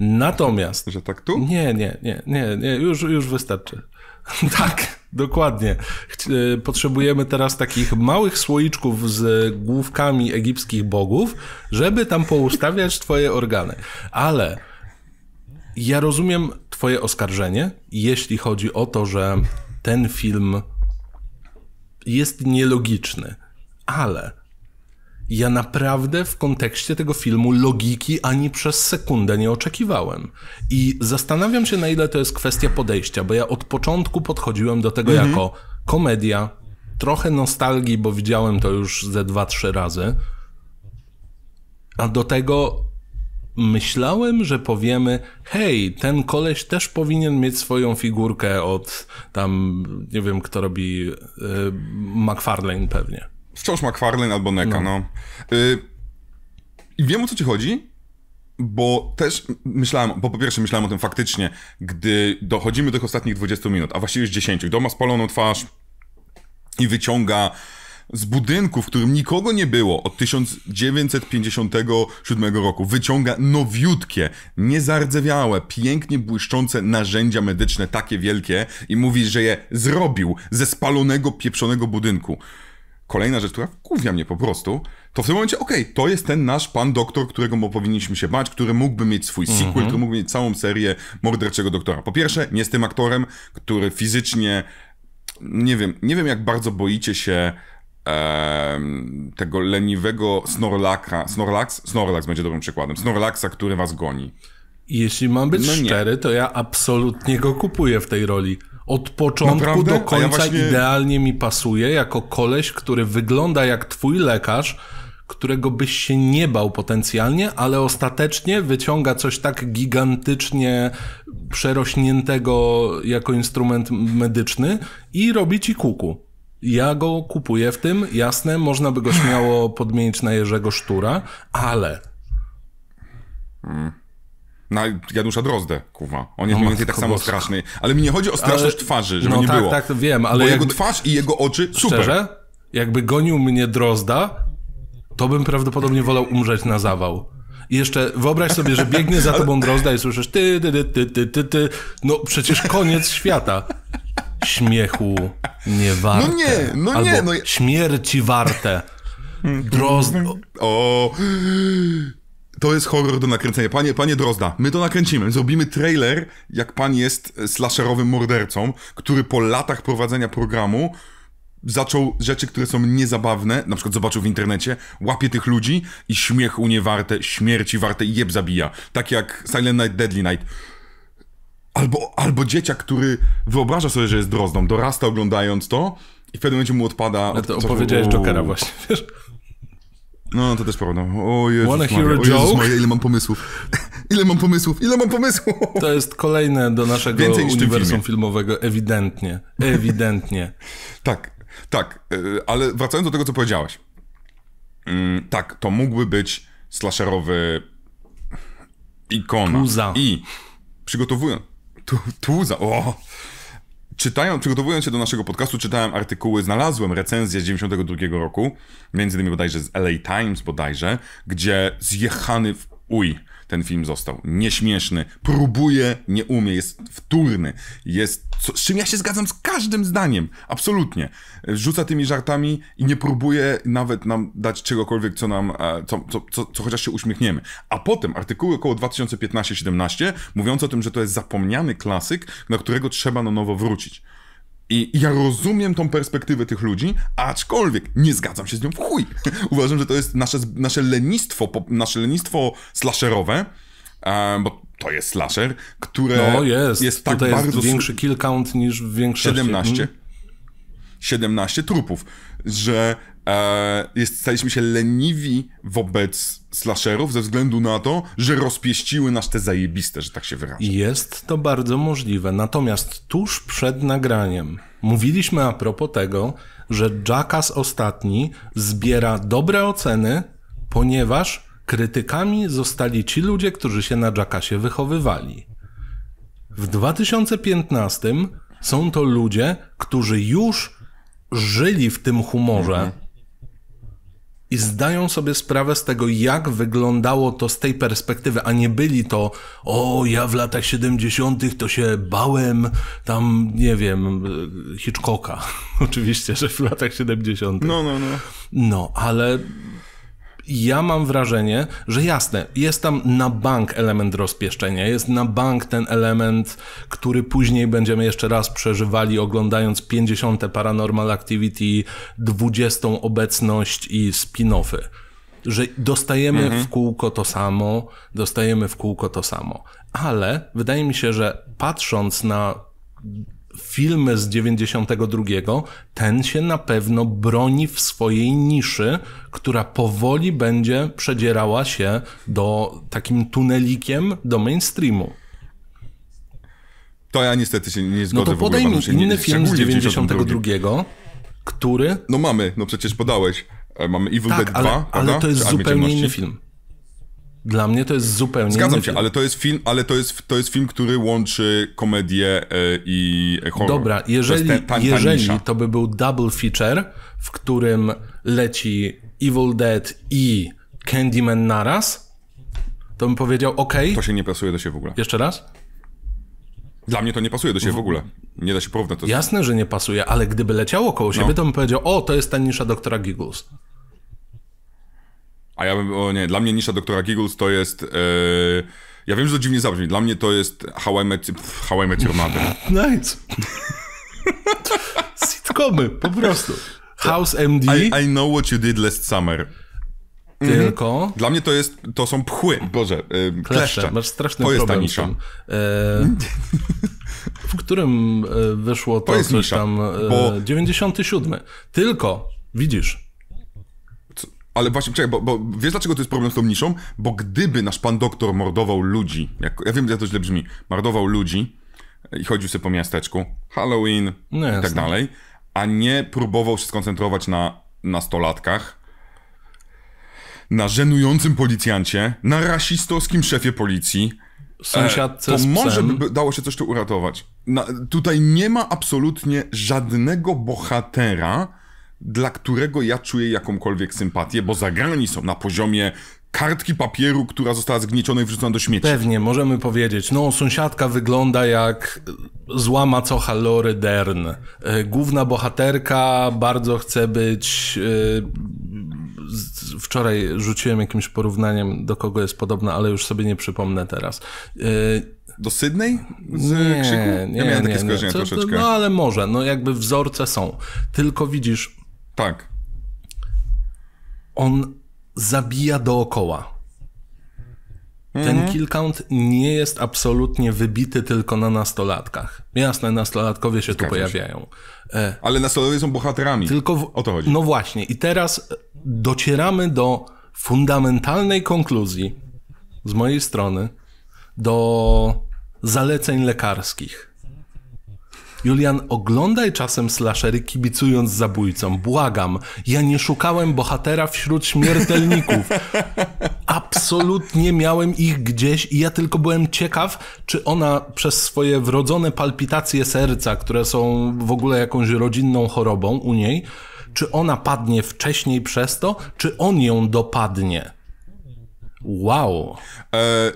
Natomiast... Że tak tu? Nie, nie, nie, nie, nie. Już, już wystarczy. tak, dokładnie. E, potrzebujemy teraz takich małych słoiczków z główkami egipskich bogów, żeby tam poustawiać twoje organy. Ale ja rozumiem Twoje oskarżenie, jeśli chodzi o to, że ten film jest nielogiczny, ale ja naprawdę w kontekście tego filmu logiki ani przez sekundę nie oczekiwałem. I zastanawiam się, na ile to jest kwestia podejścia, bo ja od początku podchodziłem do tego mhm. jako komedia, trochę nostalgii, bo widziałem to już ze dwa, trzy razy. A do tego myślałem, że powiemy, hej, ten koleś też powinien mieć swoją figurkę od tam, nie wiem, kto robi, yy, McFarlane pewnie. Wciąż McFarlane albo Neka, no. no. Yy, wiem o co ci chodzi, bo też myślałem, bo po pierwsze myślałem o tym faktycznie, gdy dochodzimy do tych ostatnich 20 minut, a właściwie już 10, Doma spaloną twarz i wyciąga z budynku, w którym nikogo nie było od 1957 roku, wyciąga nowiutkie, niezardzewiałe, pięknie błyszczące narzędzia medyczne, takie wielkie, i mówi, że je zrobił ze spalonego, pieprzonego budynku. Kolejna rzecz, która wkurwia mnie po prostu, to w tym momencie, okej, okay, to jest ten nasz pan doktor, którego powinniśmy się bać, który mógłby mieć swój mm -hmm. sequel, mhm. który mógłby mieć całą serię morderczego doktora. Po pierwsze, nie z tym aktorem, który fizycznie nie wiem, nie wiem jak bardzo boicie się tego leniwego Snorlaka. Snorlax? Snorlax będzie dobrym przykładem. Snorlaxa, który was goni. Jeśli mam być no szczery, to ja absolutnie go kupuję w tej roli. Od początku Naprawdę? do końca ja właśnie... idealnie mi pasuje jako koleś, który wygląda jak twój lekarz, którego byś się nie bał potencjalnie, ale ostatecznie wyciąga coś tak gigantycznie przerośniętego jako instrument medyczny i robi ci kuku. Ja go kupuję w tym, jasne, można by go śmiało podmienić na Jerzego Sztura, ale... Mm. na Janusza Drozdę, kurwa. On jest no mniej więcej tak samo straszny. Ale mi nie chodzi o straszność ale... twarzy, żeby no, nie tak, było. tak, tak, wiem, ale... Bo jakby... jego twarz i jego oczy, super. Szczerze? Jakby gonił mnie Drozda, to bym prawdopodobnie wolał umrzeć na zawał. I jeszcze wyobraź sobie, że biegnie za tobą Drozda i słyszysz ty, ty, ty, ty, ty, ty, ty. No przecież koniec świata śmiechu nie warte. No nie, no Albo nie. No ja... Śmierci warte. Drozd... Mm, mm, mm. O... To jest horror do nakręcenia. Panie, panie Drozda, my to nakręcimy. Zrobimy trailer, jak pan jest slasherowym mordercą, który po latach prowadzenia programu zaczął rzeczy, które są niezabawne, na przykład zobaczył w internecie, łapie tych ludzi i śmiechu warte, śmierci warte i jeb zabija. Tak jak Silent Night, Deadly Night. Albo, albo dzieciak, który wyobraża sobie, że jest drozdą, dorasta oglądając to i w pewnym momencie mu odpada... No to od... opowiedziałeś o... Jokera właśnie, wiesz? No, to też prawda. O Jezus Wanna hear a joke? Maria, ile mam pomysłów. Ile mam pomysłów, ile mam pomysłów. To jest kolejne do naszego Więcej niż uniwersum filmowego, ewidentnie. Ewidentnie. tak, tak. E, ale wracając do tego, co powiedziałeś. Mm, tak, to mógłby być slasherowy ikona. Kluza. I przygotowując... Tu, za. o! Czytają, przygotowując się do naszego podcastu, czytałem artykuły, znalazłem recenzję z 92 roku, między innymi bodajże z LA Times bodajże, gdzie zjechany w uj ten film został. Nieśmieszny, próbuje, nie umie, jest wtórny, jest... Co, z czym ja się zgadzam z każdym zdaniem, absolutnie. Rzuca tymi żartami i nie próbuje nawet nam dać czegokolwiek, co nam, e, co, co, co, co chociaż się uśmiechniemy. A potem artykuły około 2015-17 mówiące o tym, że to jest zapomniany klasyk, do którego trzeba na nowo wrócić. I ja rozumiem tą perspektywę tych ludzi, aczkolwiek nie zgadzam się z nią w chuj. Uważam, że to jest nasze, nasze lenistwo, nasze lenistwo slasherowe, e, bo to jest slasher, które no, jest. jest tak Tutaj bardzo... Jest większy kill count niż w większości. 17. 17 mhm. trupów, że e, jest, staliśmy się leniwi wobec slasherów ze względu na to, że rozpieściły nas te zajebiste, że tak się wyrażę. Jest to bardzo możliwe. Natomiast tuż przed nagraniem mówiliśmy a propos tego, że Jackass ostatni zbiera dobre oceny, ponieważ krytykami zostali ci ludzie, którzy się na Jackassie wychowywali. W 2015 są to ludzie, którzy już żyli w tym humorze, i zdają sobie sprawę z tego, jak wyglądało to z tej perspektywy, a nie byli to, o, ja w latach 70. to się bałem tam, nie wiem, Hitchcocka. Oczywiście, że w latach 70. No, no, no. No, ale ja mam wrażenie, że jasne, jest tam na bank element rozpieszczenia, jest na bank ten element, który później będziemy jeszcze raz przeżywali, oglądając 50. Paranormal Activity, 20. obecność i spin-offy. Że dostajemy mhm. w kółko to samo, dostajemy w kółko to samo. Ale wydaje mi się, że patrząc na Filmy z 92, ten się na pewno broni w swojej niszy, która powoli będzie przedzierała się do takim tunelikiem do mainstreamu. To ja niestety się nie zgodzę. No to podaj mi inny film z 92, który... No mamy, no przecież podałeś. E, mamy Evil tak, Dead ale, 2, ale, ale to jest zupełnie inny film. Dla mnie to jest zupełnie. Zgadzam się, ale to jest film, ale to jest, to jest film, który łączy komedię e, i e, horror. Dobra, jeżeli, to, jeżeli to by był double feature, w którym leci Evil Dead i Candyman naraz, to bym powiedział, ok. To się nie pasuje do siebie w ogóle. Jeszcze raz? Dla mnie to nie pasuje do siebie w ogóle. Nie da się porównać. To Jasne, że nie pasuje, ale gdyby leciało koło siebie, no. to bym powiedział, o, to jest ta nisza doktora Giggles. A ja bym, o nie, dla mnie nisza doktora Giggles to jest... Yy, ja wiem, że to dziwnie zabrzmi. Dla mnie to jest How I Met, How I Met Your Mother. Nice. Sitcomy, po prostu. House MD. I, I, know what you did last summer. Tylko. Mhm. Dla mnie to jest, to są pchły. Boże, yy, kleszcze. Masz straszny problem. To jest ta nisza. E, w którym wyszło to, to jest coś nisza, tam. bo... 97. Tylko, widzisz, ale właśnie, czekaj, bo, bo, wiesz dlaczego to jest problem z tą niszą? Bo gdyby nasz pan doktor mordował ludzi, jak, ja wiem, że to źle brzmi, mordował ludzi i chodził sobie po miasteczku, Halloween no i tak dalej, a nie próbował się skoncentrować na nastolatkach, na żenującym policjancie, na rasistowskim szefie policji, sąsiadce. E, to może by dało się coś tu uratować. Na, tutaj nie ma absolutnie żadnego bohatera, dla którego ja czuję jakąkolwiek sympatię, bo zagrani są na poziomie kartki papieru, która została zgnieciona i wrzucona do śmieci. Pewnie, możemy powiedzieć. No, sąsiadka wygląda jak zła macocha Lore Dern. E, główna bohaterka bardzo chce być... E, wczoraj rzuciłem jakimś porównaniem, do kogo jest podobna, ale już sobie nie przypomnę teraz. E, do Sydney? Z nie, krzyku? Ja nie, miałem takie nie, nie. Co, troszeczkę. No ale może, no jakby wzorce są. Tylko widzisz, tak. On zabija dookoła. Mhm. Ten kill count nie jest absolutnie wybity tylko na nastolatkach. Jasne, nastolatkowie się Zgadza tu pojawiają. Się. E, Ale nastolatkowie są bohaterami. Tylko w... o to chodzi. No właśnie, i teraz docieramy do fundamentalnej konkluzji z mojej strony do zaleceń lekarskich. Julian, oglądaj czasem slashery kibicując zabójcom. Błagam, ja nie szukałem bohatera wśród śmiertelników. Absolutnie miałem ich gdzieś i ja tylko byłem ciekaw, czy ona przez swoje wrodzone palpitacje serca, które są w ogóle jakąś rodzinną chorobą u niej, czy ona padnie wcześniej przez to, czy on ją dopadnie. Wow. E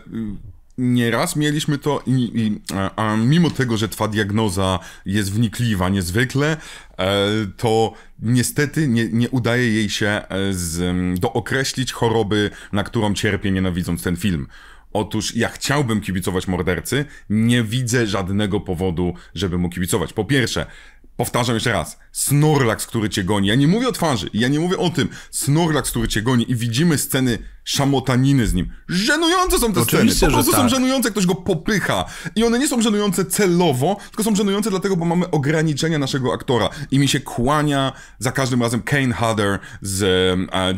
nieraz mieliśmy to, i, i, a, mimo tego, że twa diagnoza jest wnikliwa niezwykle, e, to niestety nie, nie udaje jej się e, z, dookreślić choroby, na którą cierpię nienawidząc ten film. Otóż ja chciałbym kibicować mordercy, nie widzę żadnego powodu, żeby mu kibicować. Po pierwsze, powtarzam jeszcze raz, Snorlax, który cię goni. Ja nie mówię o twarzy, ja nie mówię o tym. Snorlax, który cię goni i widzimy sceny szamotaniny z nim. Żenujące są te Oczywiście, sceny. Po prostu są tak. żenujące, ktoś go popycha. I one nie są żenujące celowo, tylko są żenujące dlatego, bo mamy ograniczenia naszego aktora. I mi się kłania za każdym razem Kane Hudder z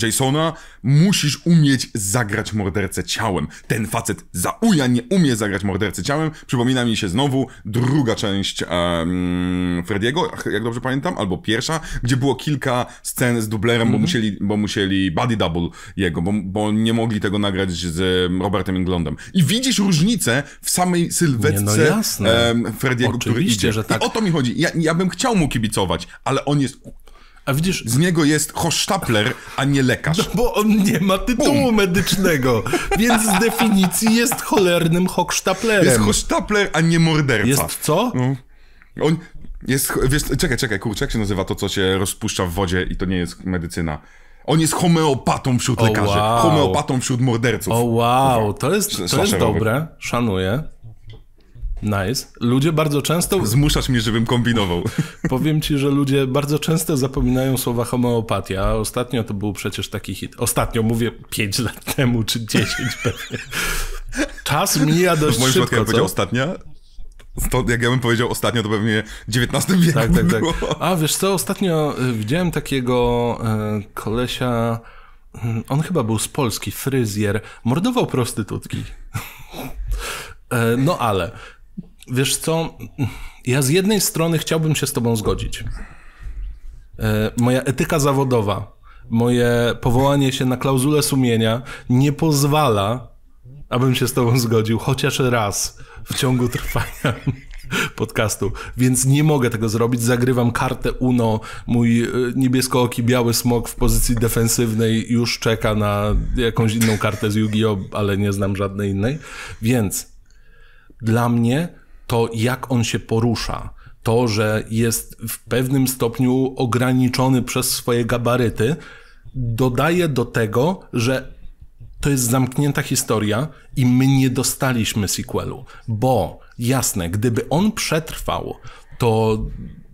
e, Jasona. Musisz umieć zagrać mordercę ciałem. Ten facet zauja nie umie zagrać mordercy ciałem. Przypomina mi się znowu druga część um, Frediego, jak dobrze pamiętam, albo pierwsza, gdzie było kilka scen z dublerem, mm -hmm. bo, mhm. musieli, bo musieli body double jego, bo, bo nie mogli tego nagrać z Robertem Englondem. I widzisz różnicę w samej sylwetce no um, Frediego, który idzie. Że tak. I o to mi chodzi. Ja, ja bym chciał mu kibicować, ale on jest a widzisz... Z niego jest hosztapler, a nie lekarz. No bo on nie ma tytułu Bum. medycznego, więc z definicji jest cholernym hochsztaplerem. Jest hosztapler, a nie morderca. Jest co? No. On, jest, wiesz, czekaj, czekaj, kurczę, jak się nazywa to, co się rozpuszcza w wodzie i to nie jest medycyna? On jest homeopatą wśród oh, lekarzy, wow. homeopatą wśród morderców. O oh, wow, to jest, to jest dobre, szanuję. Nice. Ludzie bardzo często. Zmuszasz mnie, żebym kombinował. Powiem ci, że ludzie bardzo często zapominają słowa homeopatia. Ostatnio to był przecież taki hit. Ostatnio mówię 5 lat temu, czy 10 pewnie. Czas mija dość w moim szybko. Ja powiedział ostatnia, Stąd, jak ja bym powiedział ostatnio, to pewnie XIX wieku Tak, tak, tak. A wiesz co, ostatnio y, widziałem takiego e, kolesia, y, on chyba był z Polski, fryzjer, mordował prostytutki. E, no ale, wiesz co, ja z jednej strony chciałbym się z tobą zgodzić. E, moja etyka zawodowa, moje powołanie się na klauzulę sumienia nie pozwala abym się z tobą zgodził chociaż raz w ciągu trwania podcastu, więc nie mogę tego zrobić. Zagrywam kartę Uno, mój e, niebieskooki biały smok w pozycji defensywnej już czeka na jakąś inną kartę z Yu-Gi-Oh, ale nie znam żadnej innej. Więc dla mnie to, jak on się porusza, to, że jest w pewnym stopniu ograniczony przez swoje gabaryty, dodaje do tego, że to jest zamknięta historia i my nie dostaliśmy sequelu, bo jasne, gdyby on przetrwał, to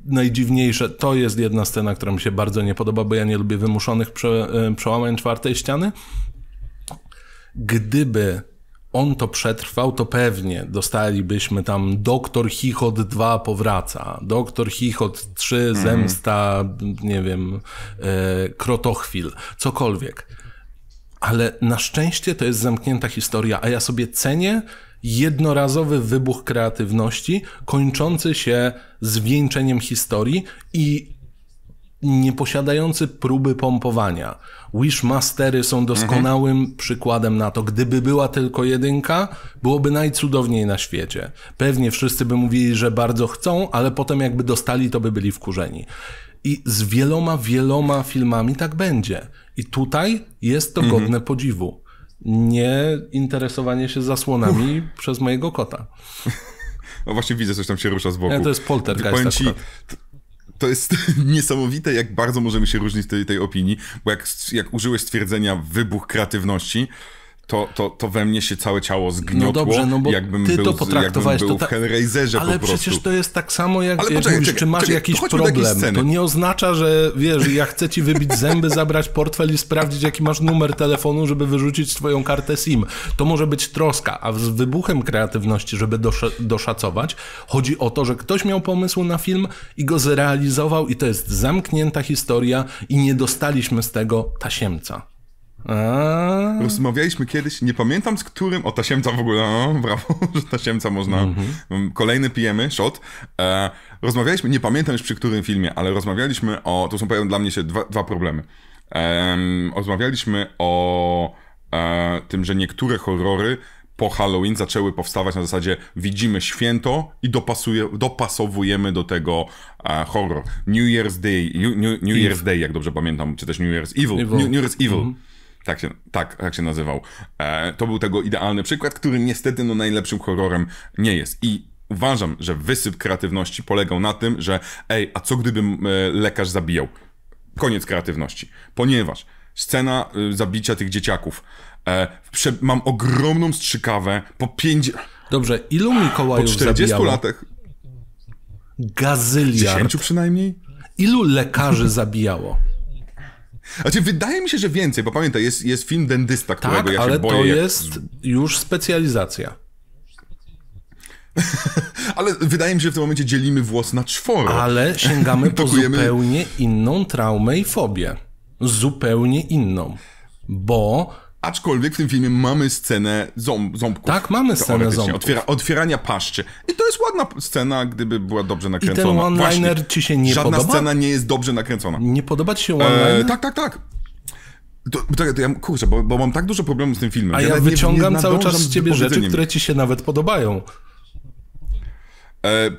najdziwniejsze, to jest jedna scena, która mi się bardzo nie podoba, bo ja nie lubię wymuszonych prze, e, przełamań czwartej ściany. Gdyby on to przetrwał, to pewnie dostalibyśmy tam Doktor Hichot 2 powraca, Doktor Hichot 3 mm. zemsta, nie wiem, e, krotochwil, cokolwiek ale na szczęście to jest zamknięta historia, a ja sobie cenię jednorazowy wybuch kreatywności kończący się zwieńczeniem historii i nieposiadający próby pompowania. Wishmastery są doskonałym mhm. przykładem na to. Gdyby była tylko jedynka, byłoby najcudowniej na świecie. Pewnie wszyscy by mówili, że bardzo chcą, ale potem jakby dostali, to by byli wkurzeni. I z wieloma, wieloma filmami tak będzie. I tutaj jest to godne mhm. podziwu. Nie interesowanie się zasłonami przez mojego kota. No właśnie widzę, coś tam się rusza z boku. Ja, to jest poltergeist ci, to, to jest niesamowite, jak bardzo możemy się różnić tej, tej opinii, bo jak, jak użyłeś stwierdzenia wybuch kreatywności, to, to, to we mnie się całe ciało no zgniotło. No dobrze, no bo jakbym ty był, to potraktowałeś. Jakbym to ale po przecież to jest tak samo jak, Ale jak mówisz, czekaj, czy masz czekaj, jakiś problem. To nie oznacza, że wiesz, ja chcę ci wybić zęby, zabrać portfel i sprawdzić jaki masz numer telefonu, żeby wyrzucić swoją kartę SIM. To może być troska, a z wybuchem kreatywności, żeby dosz doszacować, chodzi o to, że ktoś miał pomysł na film i go zrealizował i to jest zamknięta historia i nie dostaliśmy z tego tasiemca. Rozmawialiśmy kiedyś, nie pamiętam z którym, o tasiemca w ogóle, no, brawo, że tasiemca można, mm-hmm. kolejny pijemy, shot. E, rozmawialiśmy, nie pamiętam już przy którym filmie, ale rozmawialiśmy o, to są powiem, dla mnie się dwa, dwa problemy. E, rozmawialiśmy o e, tym, że niektóre horrory po Halloween zaczęły powstawać na zasadzie widzimy święto i dopasuje, dopasowujemy do tego e, horror. New Year's Day, New, New Year's Day, jak dobrze pamiętam, czy też New Year's Evil. Evil. New, New, Year's Evil. Mm-hmm tak się, tak, tak się nazywał. E, to był tego idealny przykład, który niestety no, najlepszym horrorem nie jest. I uważam, że wysyp kreatywności polegał na tym, że ej, a co gdyby e, lekarz zabijał? Koniec kreatywności. Ponieważ scena y, zabicia tych dzieciaków. E, mam ogromną strzykawę po pięć... Dobrze, ilu Mikołajów Po 40 zabijało? latach. Gazyliard. 10 przynajmniej? Ilu lekarzy zabijało? Znaczy, wydaje mi się, że więcej, bo pamiętaj, jest, jest film dentysta, którego tak, ja się ale boję. ale to jak... jest już specjalizacja. ale wydaje mi się, że w tym momencie dzielimy włos na czworo. Ale sięgamy po zupełnie inną traumę i fobię. Zupełnie inną. Bo Aczkolwiek w tym filmie mamy scenę ząb, ząbków. Tak, mamy scenę ząbków. Otwiera, otwierania paszczy. I to jest ładna scena, gdyby była dobrze nakręcona. I ten one-liner ci się nie Żadna podoba? scena nie jest dobrze nakręcona. Nie podoba ci się e, one-liner? E, tak, tak, tak. To, to ja, kurczę, bo, bo, mam tak dużo problemów z tym filmem. A ja, ja wyciągam nie, nie cały czas z ciebie rzeczy, które ci się nawet podobają. E,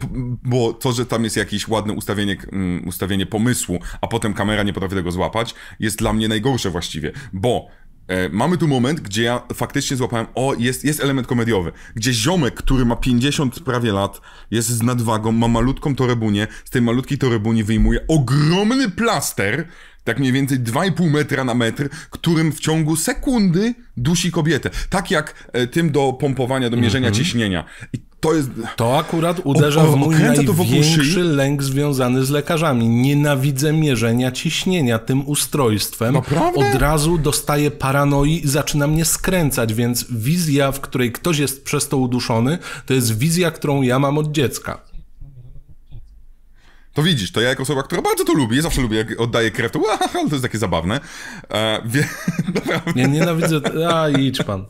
bo to, że tam jest jakieś ładne ustawienie, um, ustawienie pomysłu, a potem kamera nie potrafi tego złapać, jest dla mnie najgorsze właściwie, bo E, mamy tu moment, gdzie ja faktycznie złapałem, o, jest, jest element komediowy, gdzie ziomek, który ma 50 prawie lat, jest z nadwagą, ma malutką torebunię, z tej malutkiej torebuni wyjmuje ogromny plaster, tak mniej więcej 2,5 metra na metr, którym w ciągu sekundy dusi kobietę. Tak jak e, tym do pompowania, do mierzenia mm -hmm. ciśnienia. I to jest... To akurat uderza o, o, w mój największy lęk związany z lekarzami. Nienawidzę mierzenia ciśnienia tym ustrojstwem. Naprawdę? Od razu dostaję paranoi i zaczyna mnie skręcać, więc wizja, w której ktoś jest przez to uduszony, to jest wizja, którą ja mam od dziecka. To widzisz, to ja jako osoba, która bardzo to lubi, ja zawsze lubię, jak oddaję krew, to, to jest takie zabawne. E, wie, Nie, nienawidzę, a idź pan.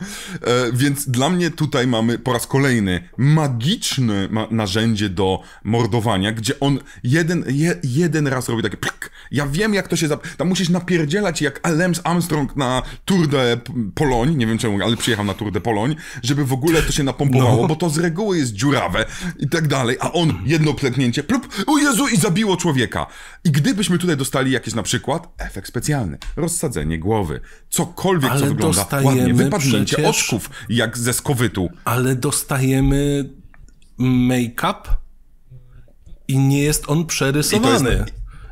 E, więc dla mnie tutaj mamy po raz kolejny magiczne ma narzędzie do mordowania, gdzie on jeden, je, jeden raz robi takie plik. Ja wiem, jak to się. Tam musisz napierdzielać jak Alems Armstrong na Tour de Poloń. Nie wiem czemu, ale przyjechał na Tour de Poloń, żeby w ogóle to się napompowało, no. bo to z reguły jest dziurawe i tak dalej. A on jedno pletnięcie, plup, o Jezu, i zabiło człowieka. I gdybyśmy tutaj dostali jakiś na przykład efekt specjalny, rozsadzenie głowy, cokolwiek, ale co wygląda ładnie, wypadnie cię Przecież... oczków jak ze skowytu. Ale dostajemy make-up i nie jest on przerysowany.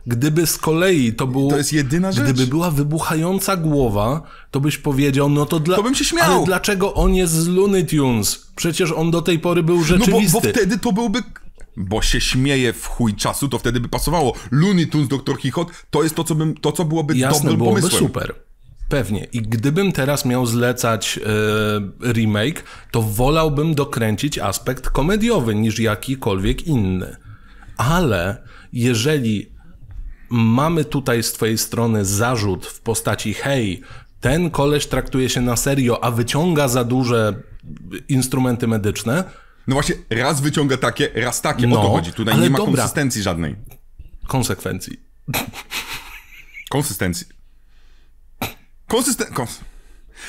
Gdyby z kolei to był. To jest jedyna rzecz. Gdyby była wybuchająca głowa, to byś powiedział, no to dla. To bym się śmiał. Ale dlaczego on jest z Looney Tunes? Przecież on do tej pory był rzeczywisty. No bo, bo wtedy to byłby bo się śmieje w chuj czasu, to wtedy by pasowało. Looney Tunes, Dr. Hichot, to jest to, co, bym, to, co byłoby Jasne, dobrym byłoby pomysłem. super. Pewnie. I gdybym teraz miał zlecać yy, remake, to wolałbym dokręcić aspekt komediowy niż jakikolwiek inny. Ale jeżeli mamy tutaj z twojej strony zarzut w postaci hej, ten koleś traktuje się na serio, a wyciąga za duże instrumenty medyczne. No właśnie, raz wyciąga takie, raz takie, no, o to no, chodzi. Tutaj nie ma dobra. konsystencji żadnej. Konsekwencji. Konsystencji. Konsysten...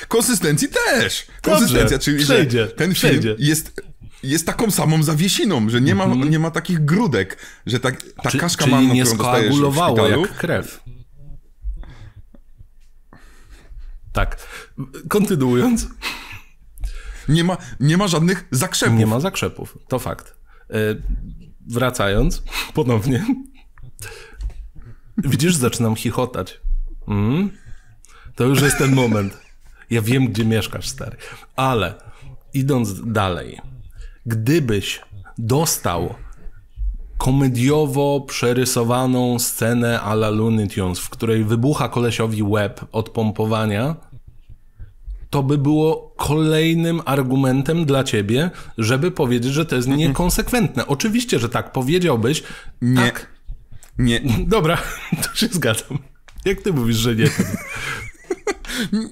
Konsystencji też! Konsystencja, Dobrze, czyli przejdzie, ten film przejdzie. jest jest taką samą zawiesiną, że nie ma, mhm. nie ma takich grudek, że ta, ta Czy, kaszka manna, nie skoagulowała jak krew. Tak. Kontynuując. Nie ma, nie ma żadnych zakrzepów. Nie ma zakrzepów, to fakt. E, wracając ponownie. Widzisz, zaczynam chichotać. Mm? To już jest ten moment. Ja wiem, gdzie mieszkasz, stary. Ale idąc dalej, gdybyś dostał komediowo przerysowaną scenę a la Looney Tunes, w której wybucha kolesiowi łeb od pompowania, to by było kolejnym argumentem dla ciebie, żeby powiedzieć, że to jest mhm. niekonsekwentne. Oczywiście, że tak powiedziałbyś. Nie. Tak. Nie. Dobra, to się zgadzam. Jak ty mówisz, że nie?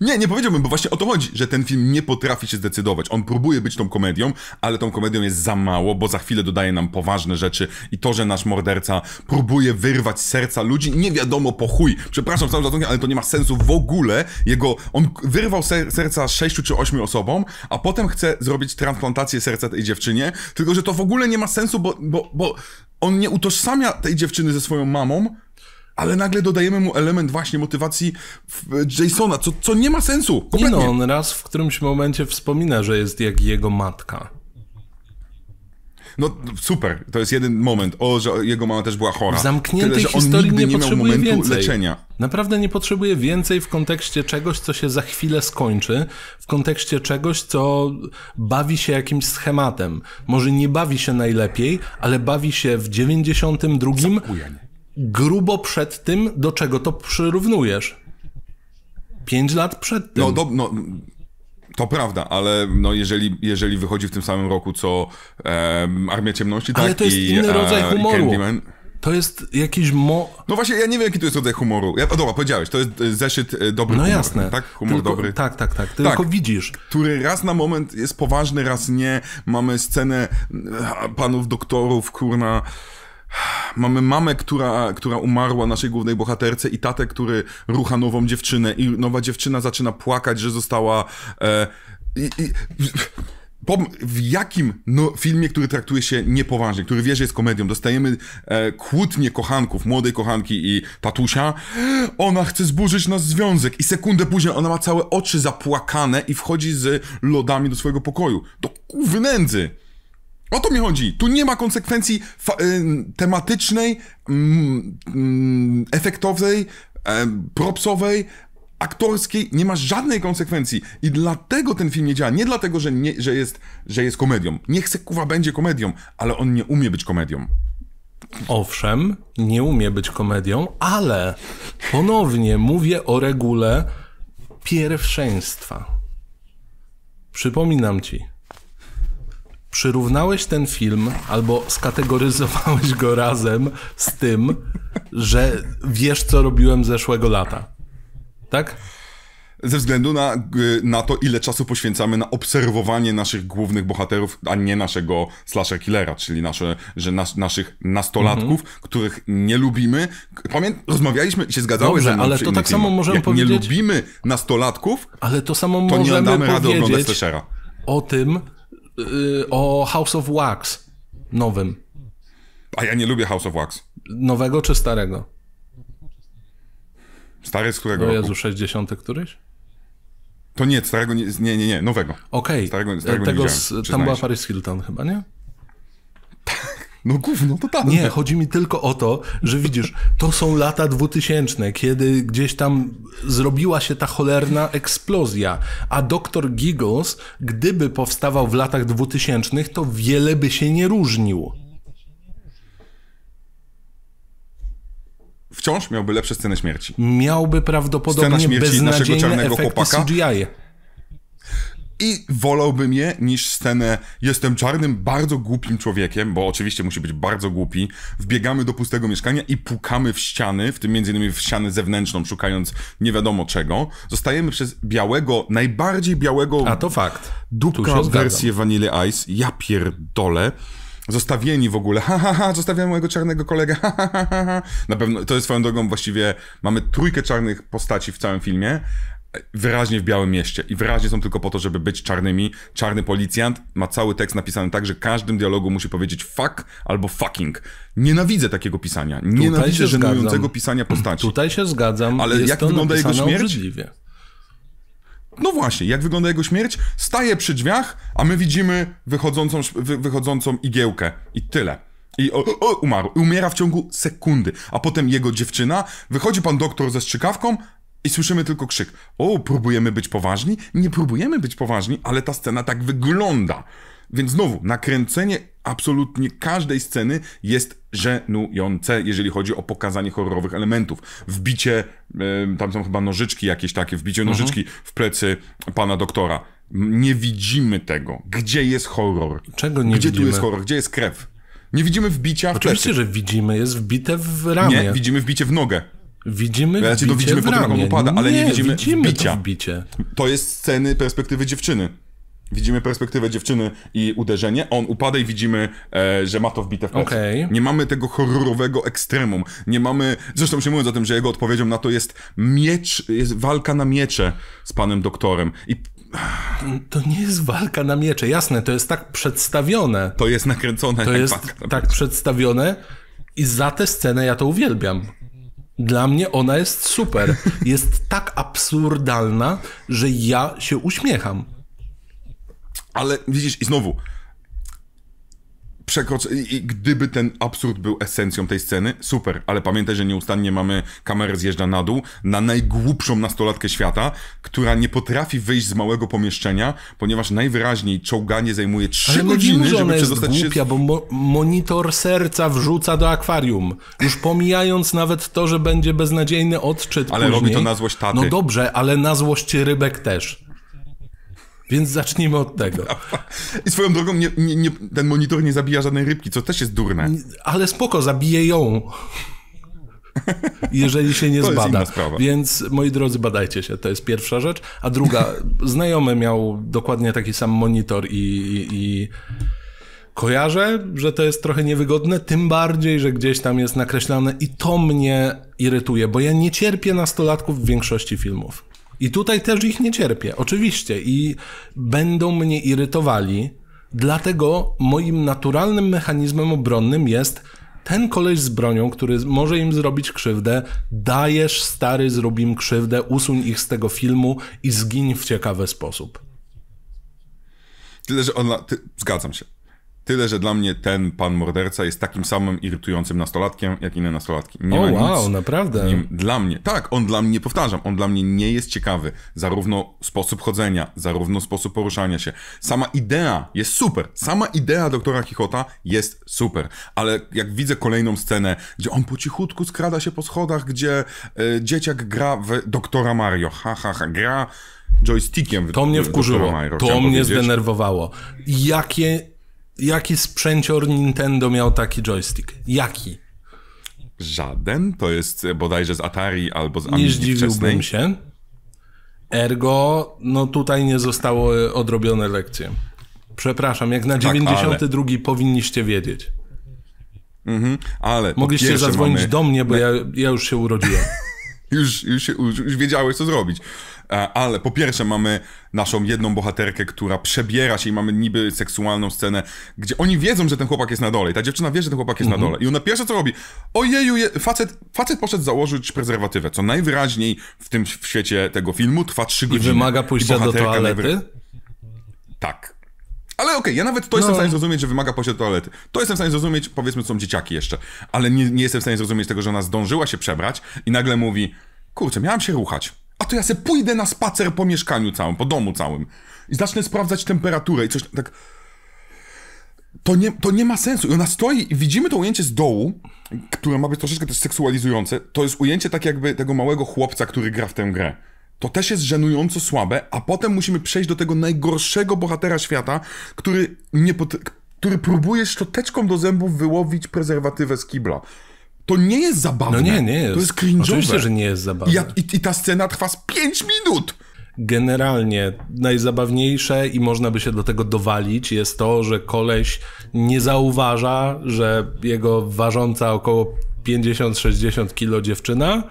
Nie, nie powiedziałbym, bo właśnie o to chodzi, że ten film nie potrafi się zdecydować. On próbuje być tą komedią, ale tą komedią jest za mało, bo za chwilę dodaje nam poważne rzeczy i to, że nasz morderca próbuje wyrwać serca ludzi, nie wiadomo po chuj. Przepraszam w całym zatunkiem, ale to nie ma sensu w ogóle. Jego, on wyrwał ser, serca sześciu czy ośmiu osobom, a potem chce zrobić transplantację serca tej dziewczynie, tylko że to w ogóle nie ma sensu, bo, bo, bo on nie utożsamia tej dziewczyny ze swoją mamą, ale nagle dodajemy mu element właśnie motywacji Jasona, co, co nie ma sensu. Nie no, on raz w którymś momencie wspomina, że jest jak jego matka. No super, to jest jeden moment. O, że jego mama też była chora. W zamkniętej Tyle, że on historii nigdy nie, nie miał momentu więcej. leczenia. Naprawdę nie potrzebuje więcej w kontekście czegoś, co się za chwilę skończy, w kontekście czegoś, co bawi się jakimś schematem. Może nie bawi się najlepiej, ale bawi się w 92. Zapujanie grubo przed tym, do czego to przyrównujesz. Pięć lat przed tym. No, do, no to prawda, ale no jeżeli, jeżeli wychodzi w tym samym roku co e, Armia Ciemności, ale tak to jest i, inny e, rodzaj e, humoru. To jest jakiś mo... No właśnie, ja nie wiem, jaki to jest rodzaj humoru. Ja, dobra, powiedziałeś, to jest e, zeszyt e, dobry No humor, jasne. Tak? Humor Tylko, dobry. Tak, tak, tak. tak. Tylko tak. widzisz. Który raz na moment jest poważny, raz nie. Mamy scenę panów doktorów, kurna mamy mamę, która, która umarła naszej głównej bohaterce i tatę, który rucha nową dziewczynę i nowa dziewczyna zaczyna płakać, że została... E, i, i, w jakim no, filmie, który traktuje się niepoważnie, który wie, że jest komedią, dostajemy e, kłótnie kochanków, młodej kochanki i tatusia, ona chce zburzyć nas związek i sekundę później ona ma całe oczy zapłakane i wchodzi z lodami do swojego pokoju. Do wynędzy! O to mi chodzi. Tu nie ma konsekwencji y, tematycznej, mm, mm, efektowej, e, propsowej, aktorskiej. Nie ma żadnej konsekwencji. I dlatego ten film nie działa. Nie dlatego, że, nie, że, jest, że jest komedią. Niech se kuwa będzie komedią, ale on nie umie być komedią. Owszem, nie umie być komedią, ale ponownie mówię o regule pierwszeństwa. Przypominam ci, przyrównałeś ten film albo skategoryzowałeś go razem z tym, że wiesz, co robiłem zeszłego lata. Tak? Ze względu na, y, na to, ile czasu poświęcamy na obserwowanie naszych głównych bohaterów, a nie naszego slasher killera, czyli nasze, że nas, naszych nastolatków, których nie lubimy. Pamięt, rozmawialiśmy i się zgadzałeś, że ale to tak samo filmach. możemy Jak powiedzieć. Nie lubimy nastolatków, ale to samo to możemy nie damy rady oglądać slashera. O tym, yy, o House of Wax nowym. A ja nie lubię House of Wax. Nowego czy starego? Stary z którego o Jezu, roku? 60 któryś? To nie, starego nie, nie, nie, nowego. Okej, okay. Starego, starego tego nie tam była Paris Hilton chyba, nie? No gówno, tak. Nie, chodzi mi tylko o to, że widzisz, to są lata dwutysięczne, kiedy gdzieś tam zrobiła się ta cholerna eksplozja, a doktor Giggles, gdyby powstawał w latach dwutysięcznych, to wiele by się nie różnił. Wciąż miałby lepsze sceny śmierci. Miałby prawdopodobnie Scena śmierci beznadziejne naszego czarnego efekty chłopaka. CGI. I wolałbym je niż scenę jestem czarnym, bardzo głupim człowiekiem, bo oczywiście musi być bardzo głupi. Wbiegamy do pustego mieszkania i pukamy w ściany, w tym między innymi w ścianę zewnętrzną, szukając nie wiadomo czego. Zostajemy przez białego, najbardziej białego... A to fakt. Dupka wersję Vanilla Ice. Ja pierdolę zostawieni w ogóle, ha, ha, ha, zostawiam mojego czarnego kolegę, ha, ha, ha, ha. Na pewno, to jest swoją drogą właściwie, mamy trójkę czarnych postaci w całym filmie, wyraźnie w Białym Mieście i wyraźnie są tylko po to, żeby być czarnymi. Czarny policjant ma cały tekst napisany tak, że każdym dialogu musi powiedzieć fuck albo fucking. Nienawidzę takiego pisania. Nienawidzę żenującego zgadzam. pisania postaci. Tutaj się zgadzam. Ale Jest jak wygląda jego śmierć? Obrzydliwie. No właśnie, jak wygląda jego śmierć? Staje przy drzwiach, a my widzimy wychodzącą, wy, wychodzącą igiełkę i tyle. I o, o, umarł. I umiera w ciągu sekundy. A potem jego dziewczyna, wychodzi pan doktor ze strzykawką, i słyszymy tylko krzyk. O, próbujemy być poważni? Nie próbujemy być poważni, ale ta scena tak wygląda. Więc znowu, nakręcenie absolutnie każdej sceny jest żenujące, jeżeli chodzi o pokazanie horrorowych elementów. Wbicie, tam są chyba nożyczki jakieś takie, wbicie mhm. nożyczki w plecy pana doktora. Nie widzimy tego. Gdzie jest horror? Czego nie Gdzie widzimy? tu jest horror? Gdzie jest krew? Nie widzimy wbicia w Oczywiście, że widzimy. Jest wbite w ramię. Nie, widzimy wbicie w nogę. Widzimy znaczy, to widzimy fotografa upada, ale nie, nie widzimy, widzimy wbicia. To, to jest sceny perspektywy dziewczyny. Widzimy perspektywę dziewczyny i uderzenie, on upada i widzimy, e, że ma to wbite w plecy. Okay. Nie mamy tego horrorowego ekstremum. Nie mamy, zresztą się mówiąc o tym, że jego odpowiedzią na to jest miecz, jest walka na miecze z panem doktorem. I to nie jest walka na miecze, jasne, to jest tak przedstawione. To jest nakręcone. To jest tak przedstawione i za tę scenę ja to uwielbiam. Dla mnie ona jest super. Jest tak absurdalna, że ja się uśmiecham. Ale widzisz, i znowu, przekoc... I gdyby ten absurd był esencją tej sceny, super, ale pamiętaj, że nieustannie mamy kamerę zjeżdża na dół na najgłupszą nastolatkę świata, która nie potrafi wyjść z małego pomieszczenia, ponieważ najwyraźniej czołganie zajmuje 3 ale no godziny, że żeby przedostać głupia, się... bo mo monitor serca wrzuca do akwarium, już pomijając nawet to, że będzie beznadziejny odczyt Ale później. robi to na złość taty. No dobrze, ale na złość rybek też. Więc zacznijmy od tego. I swoją drogą nie, nie, nie, ten monitor nie zabija żadnej rybki, co też jest durne. Ale spoko, zabije ją. Jeżeli się nie to zbada. Więc moi drodzy, badajcie się, to jest pierwsza rzecz. A druga, znajomy miał dokładnie taki sam monitor i, i, i kojarzę, że to jest trochę niewygodne, tym bardziej, że gdzieś tam jest nakreślane i to mnie irytuje, bo ja nie cierpię nastolatków w większości filmów. I tutaj też ich nie cierpię, oczywiście. I będą mnie irytowali, dlatego moim naturalnym mechanizmem obronnym jest ten koleś z bronią, który może im zrobić krzywdę, dajesz stary, zrób im krzywdę, usuń ich z tego filmu i zgiń w ciekawy sposób. Tyle, że ona. Ty, zgadzam się. Tyle, że dla mnie ten pan morderca jest takim samym irytującym nastolatkiem, jak inne nastolatki. Nie oh, wow, naprawdę. Nim. Dla mnie, tak, on dla mnie, powtarzam, on dla mnie nie jest ciekawy. Zarówno sposób chodzenia, zarówno sposób poruszania się. Sama idea jest super. Sama idea doktora Kichota jest super. Ale jak widzę kolejną scenę, gdzie on po cichutku skrada się po schodach, gdzie y, dzieciak gra w doktora Mario. Ha, ha, ha, gra joystickiem. To mnie wkurzyło, to mnie zdenerwowało. Jakie Jaki sprzęcior Nintendo miał taki joystick? Jaki? Żaden. To jest bodajże z Atari albo z Amiga Nie zdziwiłbym się. Ergo, no tutaj nie zostało e, odrobione lekcje. Przepraszam, jak na tak, 92 ale... powinniście wiedzieć. Mhm, ale Mogliście zadzwonić mamy... do mnie, bo ja, ja już się urodziłem. już, już, już, już wiedziałeś, co zrobić. E, ale po pierwsze mamy naszą jedną bohaterkę, która przebiera się i mamy niby seksualną scenę, gdzie oni wiedzą, że ten chłopak jest na dole i ta dziewczyna wie, że ten chłopak jest na mhm. dole i ona pierwsze co robi, ojeju, je, facet, facet poszedł założyć prezerwatywę, co najwyraźniej w tym w świecie tego filmu trwa trzy godziny. I wymaga pójścia I do toalety? Tak. Ale okej, okay, ja nawet to no. jestem w no. stanie zrozumieć, że wymaga do toalety. To jestem w stanie zrozumieć, powiedzmy, są dzieciaki jeszcze. Ale nie, nie, jestem w stanie zrozumieć tego, że ona zdążyła się przebrać i nagle mówi, kurczę, miałam się ruchać a to ja se pójdę na spacer po mieszkaniu całym, po domu całym i zacznę sprawdzać temperaturę i coś tak... To nie, to nie ma sensu. I ona stoi i widzimy to ujęcie z dołu, które ma być troszeczkę też seksualizujące. To jest ujęcie tak jakby tego małego chłopca, który gra w tę grę. To też jest żenująco słabe, a potem musimy przejść do tego najgorszego bohatera świata, który, nie pot- który próbuje szczoteczką do zębów wyłowić prezerwatywę z kibla. To nie jest zabawne. No nie, nie jest. To jest cringe'owe. Oczywiście, że nie jest zabawne. I, ja, i, I, ta scena trwa z 5 minut. Generalnie najzabawniejsze i można by się do tego dowalić jest to, że koleś nie zauważa, że jego ważąca około 50-60 kilo dziewczyna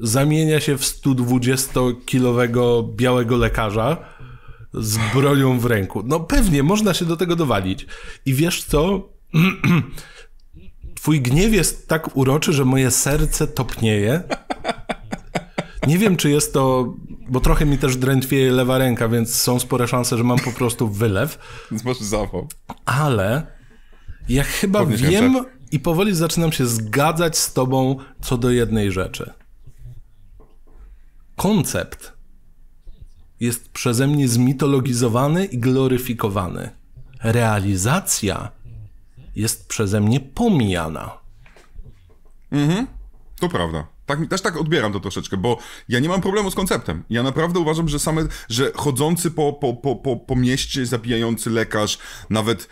zamienia się w 120-kilowego białego lekarza z broją w ręku. No pewnie, można się do tego dowalić. I wiesz co? twój gniew jest tak uroczy, że moje serce topnieje. Nie wiem, czy jest to, bo trochę mi też drętwieje lewa ręka, więc są spore szanse, że mam po prostu wylew. Więc masz zawał. Ale ja chyba wiem i powoli zaczynam się zgadzać z tobą co do jednej rzeczy. Koncept jest przeze mnie zmitologizowany i gloryfikowany. Realizacja jest przeze mnie pomijana. Mhm, to prawda. Tak, też tak odbieram to troszeczkę, bo ja nie mam problemu z konceptem. Ja naprawdę uważam, że same, że chodzący po, po, po, po, po mieście, zabijający lekarz, nawet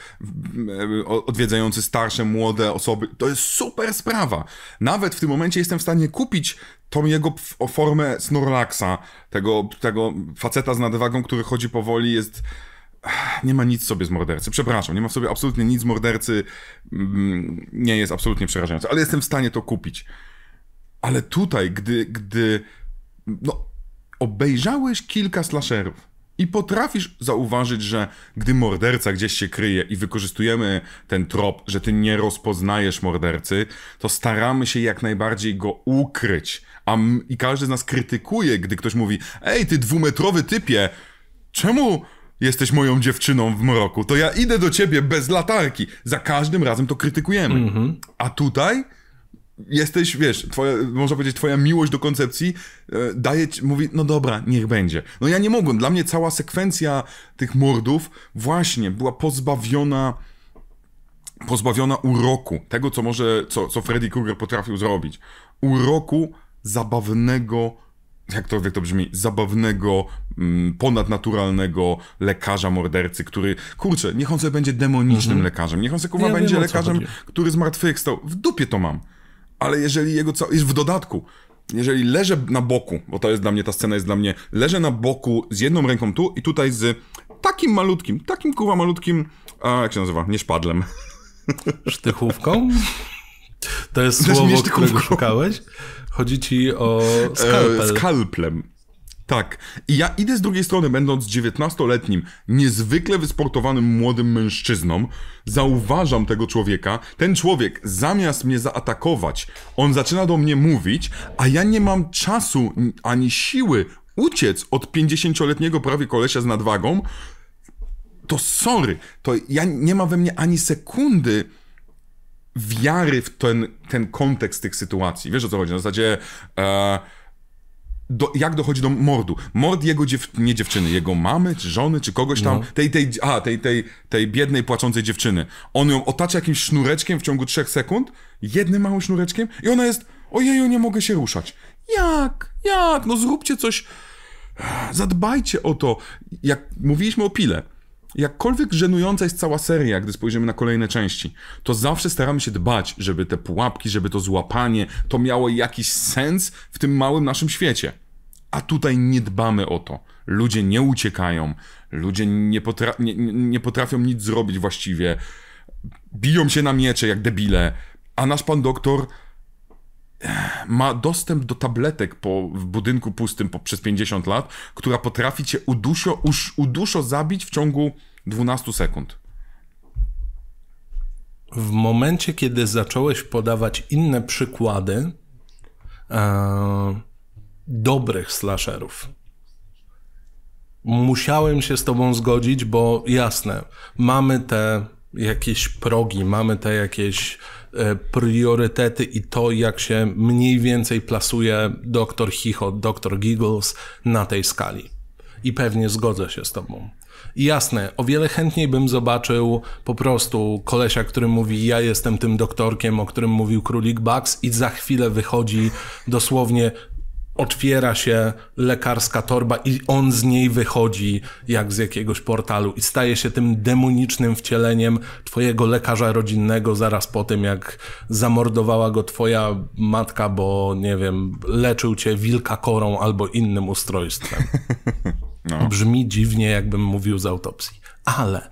mm, e, odwiedzający starsze, młode osoby, to jest super sprawa. Nawet w tym momencie jestem w stanie kupić tą jego formę Snorlaxa, tego, tego faceta z nadwagą, który chodzi powoli, jest nie ma nic sobie z mordercy. Przepraszam, nie ma w sobie absolutnie nic z mordercy. Mm, nie jest absolutnie przerażające, ale jestem w stanie to kupić. Ale tutaj, gdy, gdy no, obejrzałeś kilka slasherów i potrafisz zauważyć, że gdy morderca gdzieś się kryje i wykorzystujemy ten trop, że ty nie rozpoznajesz mordercy, to staramy się jak najbardziej go ukryć. A i każdy z nas krytykuje, gdy ktoś mówi: Ej, ty dwumetrowy typie, czemu jesteś moją dziewczyną w mroku, to ja idę do ciebie bez latarki. Za każdym razem to krytykujemy. Mm-hmm. A tutaj jesteś, wiesz, twoja, można powiedzieć, twoja miłość do koncepcji e, daje ci, mówi, no dobra, niech będzie. No ja nie mogłem, dla mnie cała sekwencja tych mordów właśnie była pozbawiona pozbawiona uroku, tego co może, co, co Freddy Krueger potrafił zrobić. Uroku zabawnego, jak to, jak to brzmi, zabawnego Mm, ponadnaturalnego lekarza mordercy, który, kurczę, niech on sobie będzie demonicznym mhm. lekarzem, niech on sobie no kurwa ja będzie wiem, lekarzem, który zmartwychwstał. W dupie to mam. Ale jeżeli jego co... W dodatku, jeżeli leżę na boku, bo to jest dla mnie, ta scena jest dla mnie, leżę na boku z jedną ręką tu i tutaj z takim malutkim, takim kurwa malutkim, a jak się nazywa, nie Sztychówką? To jest słowo, którego szukałeś? Chodzi ci o e, skalpel. E, skalplem. Tak. I ja idę z drugiej strony, będąc 19-letnim, niezwykle wysportowanym młodym mężczyzną, zauważam tego człowieka. Ten człowiek zamiast mnie zaatakować, on zaczyna do mnie mówić, a ja nie mam czasu ani siły uciec od 50-letniego prawie kolesia z nadwagą. To sorry, to ja nie ma we mnie ani sekundy wiary w ten, ten kontekst tych sytuacji. Wiesz o co chodzi? Na zasadzie. E, do, jak dochodzi do mordu. Mord jego dziew nie dziewczyny, jego mamy, czy żony, czy kogoś tam, no. tej, tej, a, tej, tej, tej biednej, płaczącej dziewczyny. On ją otacza jakimś sznureczkiem w ciągu trzech sekund, jednym małym sznureczkiem i ona jest, ojeju, nie mogę się ruszać. Jak? Jak? No zróbcie coś, zadbajcie o to. Jak mówiliśmy o pile, Jakkolwiek żenująca jest cała seria, gdy spojrzymy na kolejne części, to zawsze staramy się dbać, żeby te pułapki, żeby to złapanie, to miało jakiś sens w tym małym naszym świecie. A tutaj nie dbamy o to. Ludzie nie uciekają, ludzie nie, potra nie, nie potrafią nic zrobić właściwie, biją się na miecze jak debile, a nasz pan doktor ma dostęp do tabletek po, w budynku pustym po, przez 50 lat, która potrafi cię udusio, usz, udusio zabić w ciągu 12 sekund. W momencie, kiedy zacząłeś podawać inne przykłady e, dobrych slasherów, musiałem się z tobą zgodzić, bo jasne, mamy te jakieś progi, mamy te jakieś E, priorytety i to, jak się mniej więcej plasuje doktor Hicho, doktor Giggles na tej skali. I pewnie zgodzę się z tobą. I jasne, o wiele chętniej bym zobaczył po prostu kolesia, który mówi: Ja jestem tym doktorkiem, o którym mówił królik Bugs, i za chwilę wychodzi dosłownie otwiera się lekarska torba i on z niej wychodzi jak z jakiegoś portalu i staje się tym demonicznym wcieleniem twojego lekarza rodzinnego zaraz po tym, jak zamordowała go twoja matka, bo nie wiem, leczył cię wilka korą albo innym ustrojstwem. No. Brzmi dziwnie, jakbym mówił z autopsji. Ale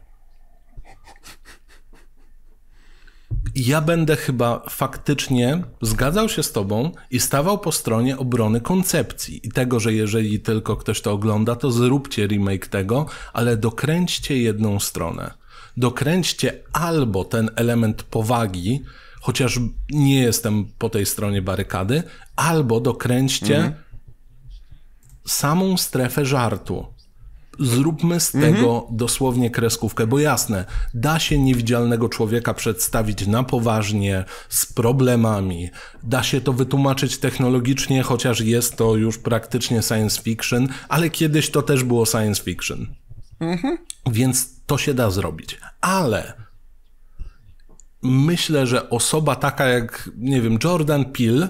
ja będę chyba faktycznie zgadzał się z tobą i stawał po stronie obrony koncepcji i tego, że jeżeli tylko ktoś to ogląda, to zróbcie remake tego, ale dokręćcie jedną stronę. Dokręćcie albo ten element powagi, chociaż nie jestem po tej stronie barykady, albo dokręćcie mhm. samą strefę żartu zróbmy z mhm. tego mhm. dosłownie kreskówkę, bo jasne, da się niewidzialnego człowieka przedstawić na poważnie, z problemami, da się to wytłumaczyć technologicznie, chociaż jest to już praktycznie science fiction, ale kiedyś to też było science fiction. Mhm. Więc to się da zrobić. Ale myślę, że osoba taka jak, nie wiem, Jordan Peele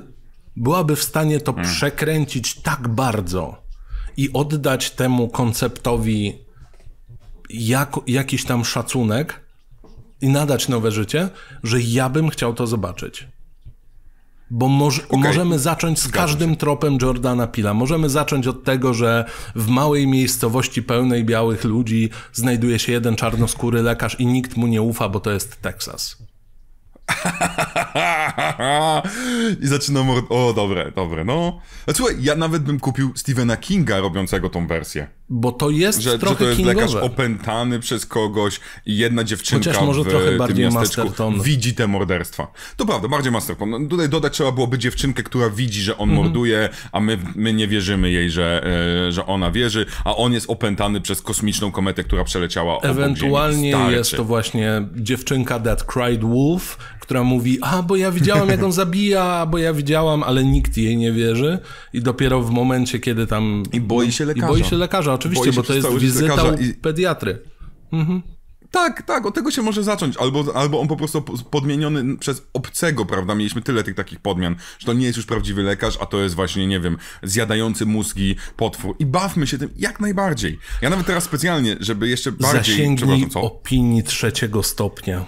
byłaby w stanie to mhm. przekręcić tak bardzo, i oddać temu konceptowi jak, jakiś tam szacunek i nadać nowe życie, że ja bym chciał to zobaczyć. Bo moż, okay. możemy zacząć z każdym tropem Jordana Pila. Możemy zacząć od tego, że w małej miejscowości pełnej białych ludzi znajduje się jeden czarnoskóry lekarz i nikt mu nie ufa, bo to jest Teksas. I zaczyna mord... O, dobre, dobre, no. Słuchaj, ja nawet bym kupił Stephena Kinga robiącego tą wersję. Bo to jest że, trochę że to jest kingowe. lekarz opętany przez kogoś i jedna dziewczynka Chociaż może w trochę bardziej Masterton. widzi te morderstwa. To prawda, bardziej Masterton. No, tutaj dodać trzeba byłoby dziewczynkę, która widzi, że on mhm. morduje, a my, my nie wierzymy jej, że, e, że ona wierzy, a on jest opętany przez kosmiczną kometę, która przeleciała Ewentualnie obok Ewentualnie jest to właśnie dziewczynka That Cried Wolf, która mówi, a bo ja widziałam jak on zabija, bo ja widziałam, ale nikt jej nie wierzy i dopiero w momencie, kiedy tam... I boi się lekarza. I boi się lekarza, oczywiście, się bo to jest wizyta u i... pediatry. Mhm. Tak, tak, od tego się może zacząć. Albo, albo on po prostu podmieniony przez obcego, prawda? Mieliśmy tyle tych takich podmian, że to nie jest już prawdziwy lekarz, a to jest właśnie, nie wiem, zjadający mózgi potwór. I bawmy się tym jak najbardziej. Ja nawet teraz specjalnie, żeby jeszcze bardziej... Zasięgnij opinii trzeciego stopnia.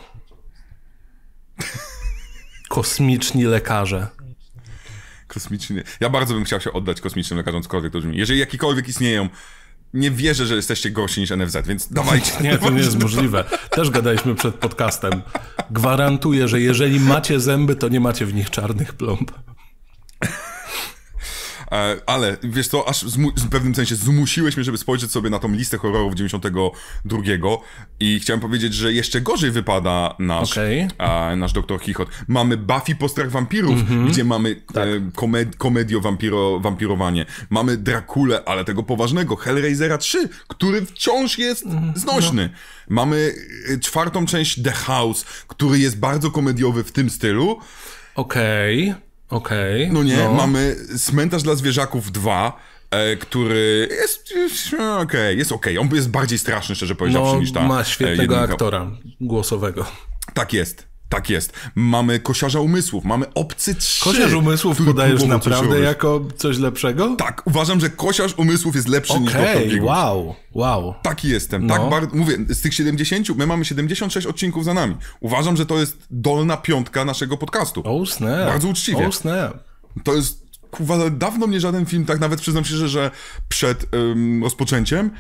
Kosmiczni lekarze. Kosmiczni. Ja bardzo bym chciał się oddać kosmicznym lekarzom, cokolwiek to brzmi. Jeżeli jakikolwiek istnieją, nie wierzę, że jesteście gorsi niż NFZ, więc dawajcie. Nie, to nie jest możliwe. Też gadaliśmy przed podcastem. Gwarantuję, że jeżeli macie zęby, to nie macie w nich czarnych plomb. E, ale wiesz to aż w pewnym sensie zmusiłeś mnie, żeby spojrzeć sobie na tą listę horrorów 92 i chciałem powiedzieć, że jeszcze gorzej wypada nasz, okay. a, nasz Doktor Chichot. Mamy Buffy po strach wampirów, mm -hmm. gdzie mamy e, tak. e, komed komedio wampiro, wampirowanie. Mamy Drakule, ale tego poważnego, Hellraisera 3, który wciąż jest mm, no. znośny. No. Mamy e, czwartą część The House, który jest bardzo komediowy w tym stylu. Okej. Okay. Okej. Okay, no nie, no. mamy Cmentarz dla Zwierzaków 2, e, który jest, e, okej, jest okej. Okay. On jest bardziej straszny, szczerze powiedziawszy, no, niż ta ma e, świetnego aktora głosowego. Tak jest. Tak jest. Mamy kosiarza umysłów, mamy obcy trzy. Kosiarz umysłów podajesz naprawdę jako coś lepszego? Tak, uważam, że kosiarz umysłów jest lepszy okay, niż Doktor Okej, wow, wow. Taki jestem, no. tak bardzo, mówię, z tych 70, my mamy 76 odcinków za nami. Uważam, że to jest dolna piątka naszego podcastu. Oh snap. Bardzo uczciwie. Oh snap. To jest, kuwa, dawno mnie żaden film, tak nawet przyznam się, że, że przed rozpoczęciem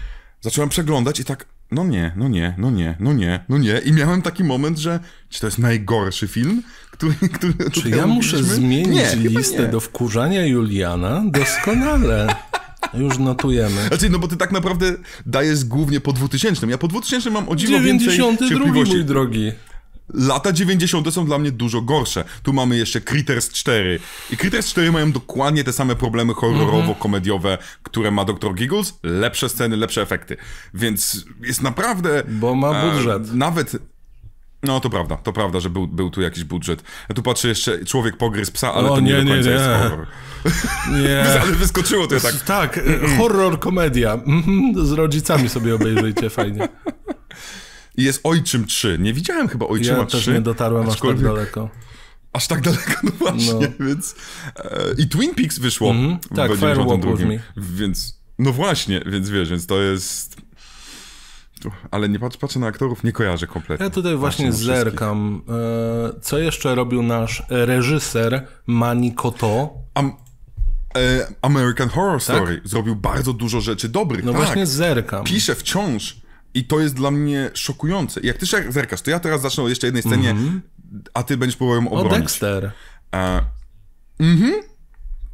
zacząłem przeglądać i tak, no nie, no nie, no nie, no nie, no nie. I miałem taki moment, że czy to jest najgorszy film, który, który Czy ja muszę zmienić nie, listę do wkurzania Juliana? Doskonale. Już notujemy. Znaczy, no bo ty tak naprawdę dajesz głównie po 2000. Ja po 2000 mam o dziwo 92 więcej cierpliwości. mój drogi. Lata 90. są dla mnie dużo gorsze. Tu mamy jeszcze Critters 4. I Critters 4 mają dokładnie te same problemy horrorowo-komediowe, które ma Dr. Giggles. Lepsze sceny, lepsze efekty. Więc jest naprawdę. Bo ma e, budżet. E, nawet. No to prawda, to prawda, że był, był tu jakiś budżet. Ja tu patrzę jeszcze Człowiek pogryz psa, ale o, to nie, nie do końca nie, jest horror. Nie. ale wyskoczyło to tak. Tak, e, horror komedia. Mhm, z rodzicami sobie obejrzyjcie, fajnie i jest Ojczym 3. Nie widziałem chyba Ojczyma ja 3. Ja też nie dotarłem aż tak daleko aż tak daleko, no właśnie, no. więc... E, I Twin Peaks wyszło mm -hmm. tak, w 92, więc... No właśnie, więc wiesz, więc to jest... Ale nie patrz, patrzę na aktorów, nie kojarzę kompletnie. Ja tutaj właśnie zerkam. E, co jeszcze robił nasz reżyser Mani Koto? Am e, American Horror tak? Story. Zrobił bardzo dużo rzeczy dobrych. No tak. właśnie zerkam. Pisze wciąż i to jest dla mnie szokujące. jak ty się zerkasz, to ja teraz zacznę o jeszcze jednej scenie, mm -hmm. a ty będziesz próbował ją obronić. O, Dexter. E, mhm.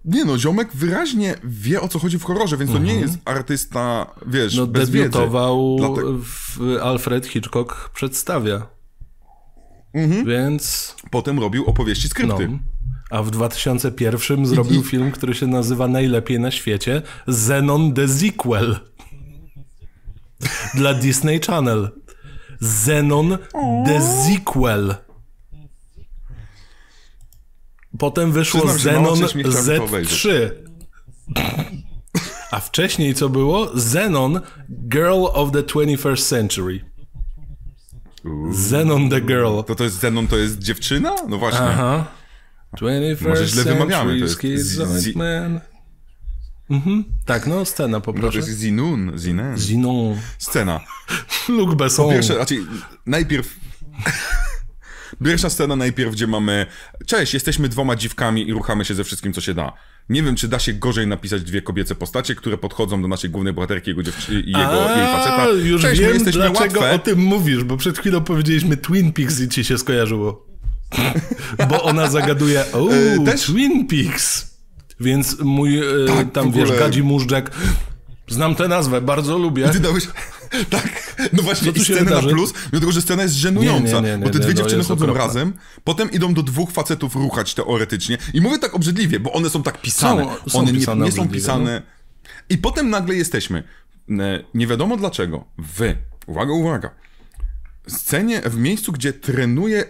nie no, ziomek wyraźnie wie o co chodzi w horrorze, więc mm -hmm. to nie mhm. jest artysta, wiesz, no, bez debiutował wiedzy. Dlatego... w Alfred Hitchcock przedstawia. Mhm. Więc. Potem robił opowieści skrypty. No. A w 2001 zrobił I, i... film, który się nazywa Najlepiej na świecie Zenon the Sequel dla Disney Channel. Zenon The Sequel. Potem wyszło Przyznam, Zenon Z3. A wcześniej co było? Zenon Girl of the 21st Century. Uuu. Zenon the Girl. To to jest Zenon, to jest dziewczyna? No właśnie. Aha. 21st Może źle wymawiamy. To jest z, z, z, Mhm. Tak, no scena po prostu. To jest Zinun, Zinun. Zinun. Scena. Luke Besson. Pierwsze, raczej znaczy, najpierw... Pierwsza scena najpierw, gdzie mamy cześć, jesteśmy dwoma dziwkami i ruchamy się ze wszystkim, co się da. Nie wiem, czy da się gorzej napisać dwie kobiece postacie, które podchodzą do naszej głównej bohaterki jego dziewczyny i jego, A, jej faceta. Już Cześć, wiem, jesteśmy dlaczego łatwe. o tym mówisz, bo przed chwilą powiedzieliśmy Twin Peaks i ci się skojarzyło. bo ona zagaduje, o, e, Też... Twin Peaks. Więc mój e, tak, tam, wiesz, Gadzi Móżdżek, znam tę nazwę, bardzo lubię. I ty dałeś... Tak, no właśnie, i scenę na plus, dlatego że scena jest żenująca, nie, nie, nie, bo te dwie no, dziewczyny chodzą okropne. razem, potem idą do dwóch facetów ruchać teoretycznie i mówię tak obrzydliwie, bo one są tak pisane, są, są one pisane nie, są pisane. No. I potem nagle jesteśmy, e, nie wiadomo dlaczego, wy, uwaga, uwaga, scenie, w miejscu, gdzie trenuje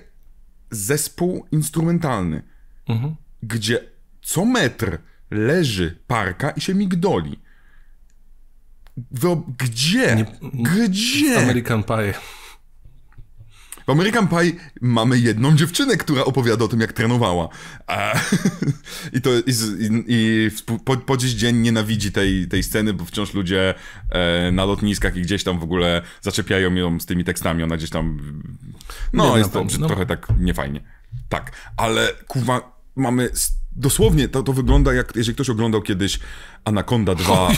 zespół instrumentalny, mhm. gdzie co metr leży parka i się migdoli. Wyob- gdzie? Nie, gdzie? American Pie. W American Pie mamy jedną dziewczynę, która opowiada o tym, jak trenowała. A, I to i, i po, po, dziś dzień nienawidzi tej, tej sceny, bo wciąż ludzie e, na lotniskach i gdzieś tam w ogóle zaczepiają ją z tymi tekstami. Ona gdzieś tam. No, jest to, no, trochę no. tak niefajnie. Tak, ale kuwa, mamy Dosłownie to, to wygląda jak, jeżeli ktoś oglądał kiedyś Anaconda 2, o,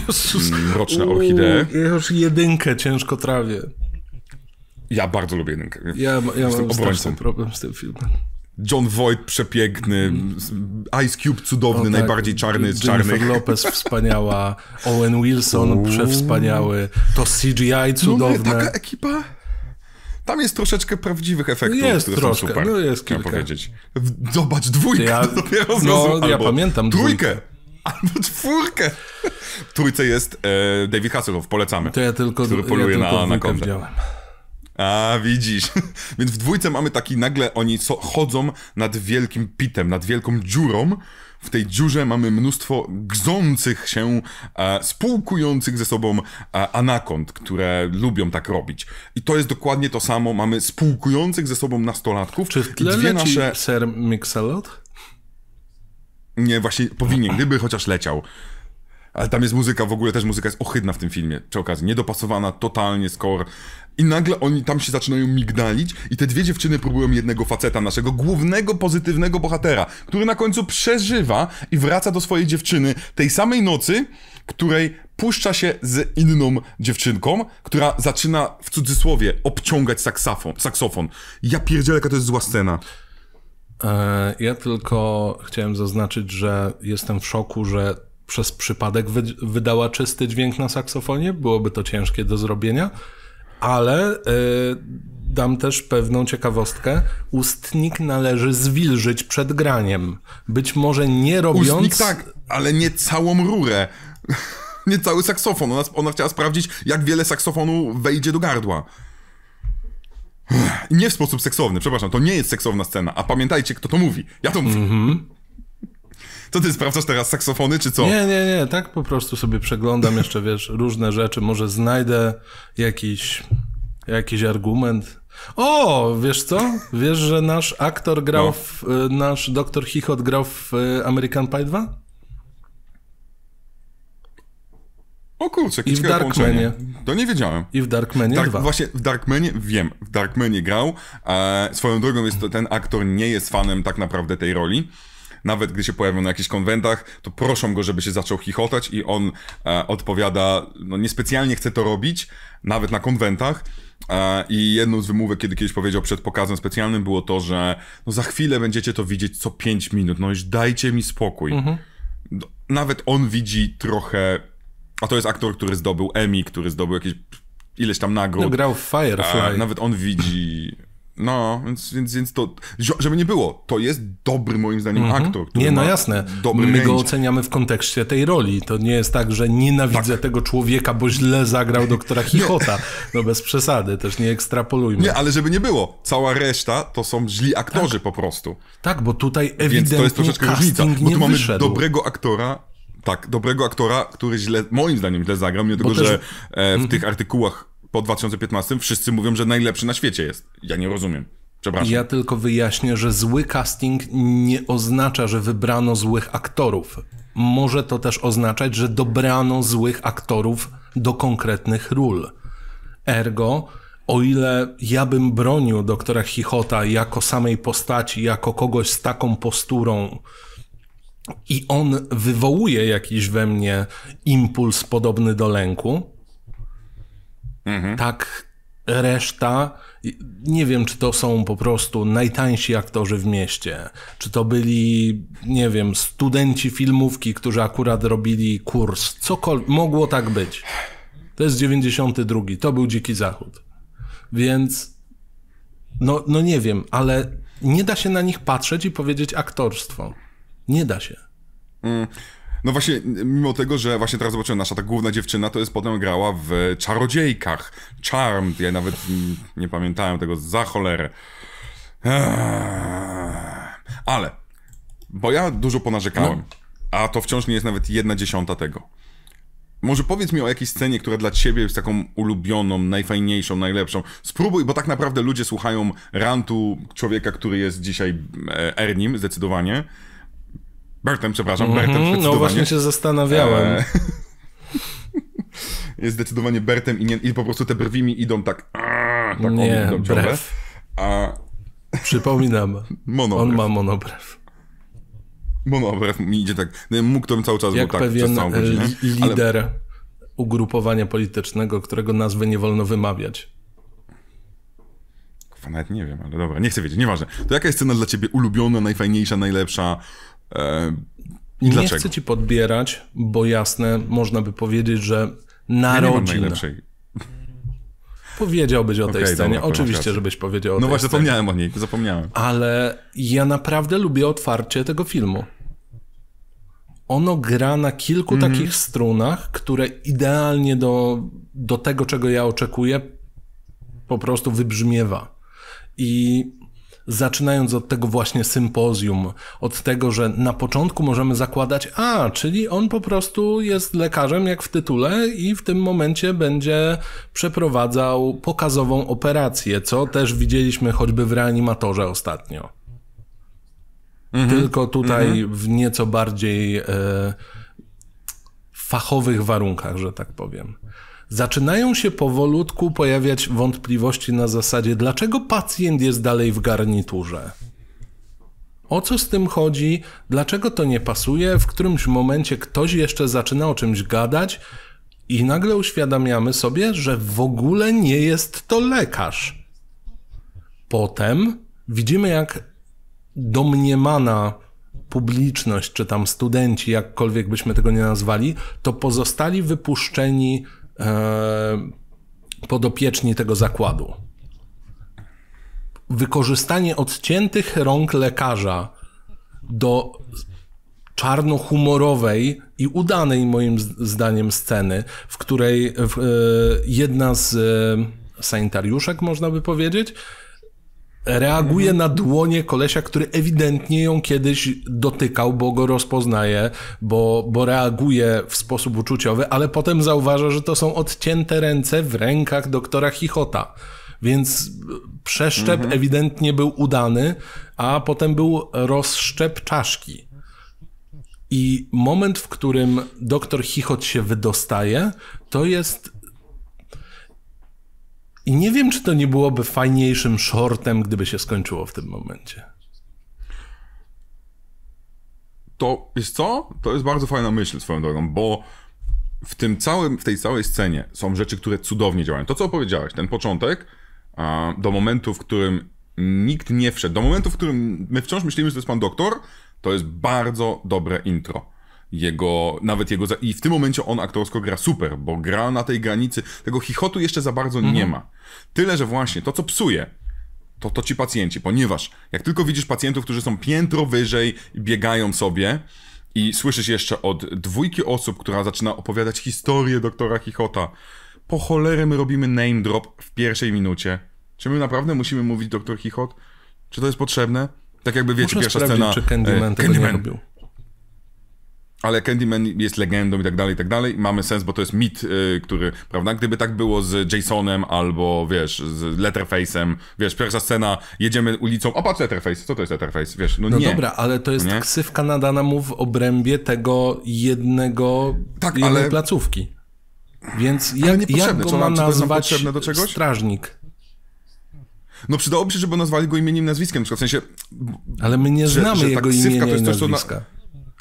Mroczne mm, Orchidee. Ja już jedynkę ciężko trawię. Ja bardzo lubię jedynkę. Ja, ja mam obrońcą. problem z tym filmem. John Voight przepiękny, Ice Cube cudowny, o, tak. najbardziej czarny z Jennifer Lopez wspaniała, Owen Wilson Uuu. przewspaniały, to CGI no, no cudowne. No, taka ekipa? Tam jest troszeczkę prawdziwych efektów, jest które troszkę, są super. No jest kilka. powiedzieć. Zobacz, dwójkę ja, dopiero No, ja pamiętam. Trójkę. Dwójkę. Albo czwórkę. Trójce jest e, David Hasselhoff, polecamy. To ja tylko, który poluje ja tylko na, na A, widzisz. Więc w dwójce mamy taki, nagle oni so, chodzą nad wielkim pitem, nad wielką dziurą, w tej dziurze mamy mnóstwo gzących się, e, spółkujących ze sobą e, anakond, które lubią tak robić. I to jest dokładnie to samo. Mamy spółkujących ze sobą nastolatków. Czy w tle dwie nasze... Sir Mixelot? Nie, właśnie powinien, gdyby chociaż leciał. Ale tam jest muzyka, w ogóle też muzyka jest ohydna w tym filmie, przy okazji. Niedopasowana totalnie score. I nagle oni tam się zaczynają migdalić i te dwie dziewczyny próbują jednego faceta, naszego głównego pozytywnego bohatera, który na końcu przeżywa i wraca do swojej dziewczyny tej samej nocy, której puszcza się z inną dziewczynką, która zaczyna w cudzysłowie obciągać saksofon. saksofon. Ja pierdzielę, jaka to jest zła scena. E, ja tylko chciałem zaznaczyć, że jestem w szoku, że przez przypadek wydała czysty dźwięk na saksofonie. Byłoby to ciężkie do zrobienia ale y, dam też pewną ciekawostkę. Ustnik należy zwilżyć przed graniem. Być może nie robiąc... Ustnik tak, ale nie całą rurę. nie cały saksofon. Ona, ona chciała sprawdzić, jak wiele saksofonu wejdzie do gardła. Nie w sposób seksowny, przepraszam, to nie jest seksowna scena, a pamiętajcie, kto to mówi. Ja to mówię. Mm -hmm. To ty sprawdzasz teraz saksofony, czy co? Nie, nie, nie, tak po prostu sobie przeglądam jeszcze, wiesz, różne rzeczy. Może znajdę jakiś, jakiś argument. O, wiesz co? Wiesz, że nasz aktor grał no. w, y, nasz doktor Hichot grał w y, American Pie 2? O kurczę, I w Darkmanie. To nie wiedziałem. I w Darkmanie Dark, 2. Tak, właśnie w Darkmanie, wiem, w Darkmanie grał. E, swoją drogą jest to, ten aktor nie jest fanem tak naprawdę tej roli nawet gdy się pojawią na jakichś konwentach, to proszą go, żeby się zaczął chichotać i on e, odpowiada, no niespecjalnie chce to robić, nawet na konwentach. E, I jedną z wymówek, kiedy kiedyś powiedział przed pokazem specjalnym, było to, że no za chwilę będziecie to widzieć co 5 minut, no już dajcie mi spokój. Mhm. Nawet on widzi trochę, a to jest aktor, który zdobył Emmy, który zdobył jakieś ileś tam nagród. No, grał w Firefly. E, nawet on widzi no, więc, więc, więc to, żeby nie było, to jest dobry moim zdaniem mm -hmm. aktor. nie, no jasne. My go oceniamy w kontekście tej roli. To nie jest tak, że nienawidzę tak. tego człowieka, bo źle zagrał doktora Chichota. No bez przesady, też nie ekstrapolujmy. Nie, ale żeby nie było, cała reszta to są źli tak. aktorzy tak. po prostu. Tak, bo tutaj ewidentnie Więc to jest troszeczkę różnica, bo tu mamy wyszedł. dobrego aktora, tak, dobrego aktora, który źle, moim zdaniem źle zagrał, mimo tego, też... że e, w mm -hmm. tych artykułach po 2015 wszyscy mówią, że najlepszy na świecie jest. Ja nie rozumiem. Przepraszam. Ja tylko wyjaśnię, że zły casting nie oznacza, że wybrano złych aktorów. Może to też oznaczać, że dobrano złych aktorów do konkretnych ról. Ergo, o ile ja bym bronił doktora Chichota jako samej postaci, jako kogoś z taką posturą, i on wywołuje jakiś we mnie impuls podobny do lęku, Mhm. Tak, reszta, nie wiem, czy to są po prostu najtańsi aktorzy w mieście, czy to byli, nie wiem, studenci filmówki, którzy akurat robili kurs, cokolwiek, mogło tak być. To jest 92, to był Dziki Zachód. Więc, no, no nie wiem, ale nie da się na nich patrzeć i powiedzieć aktorstwo. Nie da się. Mm. No właśnie, mimo tego, że właśnie teraz zobaczyłem, nasza ta główna dziewczyna to jest potem grała w Czarodziejkach. Charmed, ja nawet nie pamiętałem tego za cholerę. Eee. Ale, bo ja dużo ponarzekałem, no. a to wciąż nie jest nawet jedna dziesiąta tego. Może powiedz mi o jakiejś scenie, która dla ciebie jest taką ulubioną, najfajniejszą, najlepszą. Spróbuj, bo tak naprawdę ludzie słuchają rantu człowieka, który jest dzisiaj e, Ernim, zdecydowanie. Bertem, przepraszam, mm -hmm. Bertem zdecydowanie. No właśnie się zastanawiałem. E... jest zdecydowanie Bertem i, nie, i, po prostu te brwi mi idą tak... Aaa, tak nie, brew. A... Przypominam, monobrew. on ma monobrew. Monobrew mi idzie tak, no mógł to cały czas, Jak tak pewien przez całą e, godzinę. lider ale... ugrupowania politycznego, którego nazwy nie wolno wymawiać. Nawet nie wiem, ale dobra, nie chcę wiedzieć, nieważne. To jaka jest scena dla ciebie ulubiona, najfajniejsza, najlepsza, i nie chcę ci podbierać, bo jasne, można by powiedzieć, że narodzin. Ja Powiedziałbyś o tej okay, scenie. Dobra, Oczywiście, żebyś powiedział o no tej właśnie, scenie. No właśnie, zapomniałem o niej, zapomniałem. Ale ja naprawdę lubię otwarcie tego filmu. Ono gra na kilku mm -hmm. takich strunach, które idealnie do, do tego, czego ja oczekuję, po prostu wybrzmiewa. I zaczynając od tego właśnie sympozjum, od tego, że na początku możemy zakładać, a, czyli on po prostu jest lekarzem, jak w tytule, i w tym momencie będzie przeprowadzał pokazową operację, co też widzieliśmy choćby w reanimatorze ostatnio. Mhm. Tylko tutaj mhm. w nieco bardziej. E, fachowych warunkach, że tak powiem. Zaczynają się powolutku pojawiać wątpliwości na zasadzie, dlaczego pacjent jest dalej w garniturze. O co z tym chodzi? Dlaczego to nie pasuje? W którymś momencie ktoś jeszcze zaczyna o czymś gadać i nagle uświadamiamy sobie, że w ogóle nie jest to lekarz. Potem widzimy, jak domniemana publiczność, czy tam studenci, jakkolwiek byśmy tego nie nazwali, to pozostali wypuszczeni e, podopieczni tego zakładu. Wykorzystanie odciętych rąk lekarza do czarnohumorowej i udanej moim zdaniem sceny, w której e, jedna z e, sanitariuszek, można by powiedzieć, reaguje na dłonie kolesia, który ewidentnie ją kiedyś dotykał, bo go rozpoznaje, bo, bo reaguje w sposób uczuciowy, ale potem zauważa, że to są odcięte ręce w rękach doktora Chichota. Więc przeszczep mhm. ewidentnie był udany, a potem był rozszczep czaszki. I moment, w którym doktor Chichot się wydostaje, to jest i nie wiem, czy to nie byłoby fajniejszym shortem, gdyby się skończyło w tym momencie. To jest co? To jest bardzo fajna myśl swoją drogą, bo w, tym całym, w tej całej scenie są rzeczy, które cudownie działają. To, co opowiedziałeś, ten początek, do momentu, w którym nikt nie wszedł, do momentu, w którym my wciąż myślimy, że to jest pan doktor, to jest bardzo dobre intro jego, nawet jego, i w tym momencie on aktorsko gra super, bo gra na tej granicy, tego chichotu jeszcze za bardzo mhm. nie ma. Tyle, że właśnie to, co psuje, to, to ci pacjenci, ponieważ jak tylko widzisz pacjentów, którzy są piętro wyżej, biegają sobie, i słyszysz jeszcze od dwójki osób, która zaczyna opowiadać historię doktora Chichota. Po cholerę my robimy name drop w pierwszej minucie. Czy my naprawdę musimy mówić doktor Chichot? Czy to jest potrzebne? Tak jakby wiecie, Muszę pierwsza scena. Czy Candyman e, tego Candyman. nie robił ale Candyman jest legendą i tak dalej, i tak dalej. Mamy sens, bo to jest mit, yy, który, prawda? Gdyby tak było z Jasonem albo, wiesz, z Letterface'em, wiesz, pierwsza scena, jedziemy ulicą, o patrz Letterface, co to jest Letterface, wiesz, no, no nie. dobra, ale to jest no nie? ksywka nadana mu w obrębie tego jednego, tak, jednej ale... placówki. Więc jak, jak go ma nazwać strażnik? No przydałoby się, żeby nazwali go imieniem nazwiskiem, w sensie... Ale my nie że, znamy że jego imienia i nazwiska.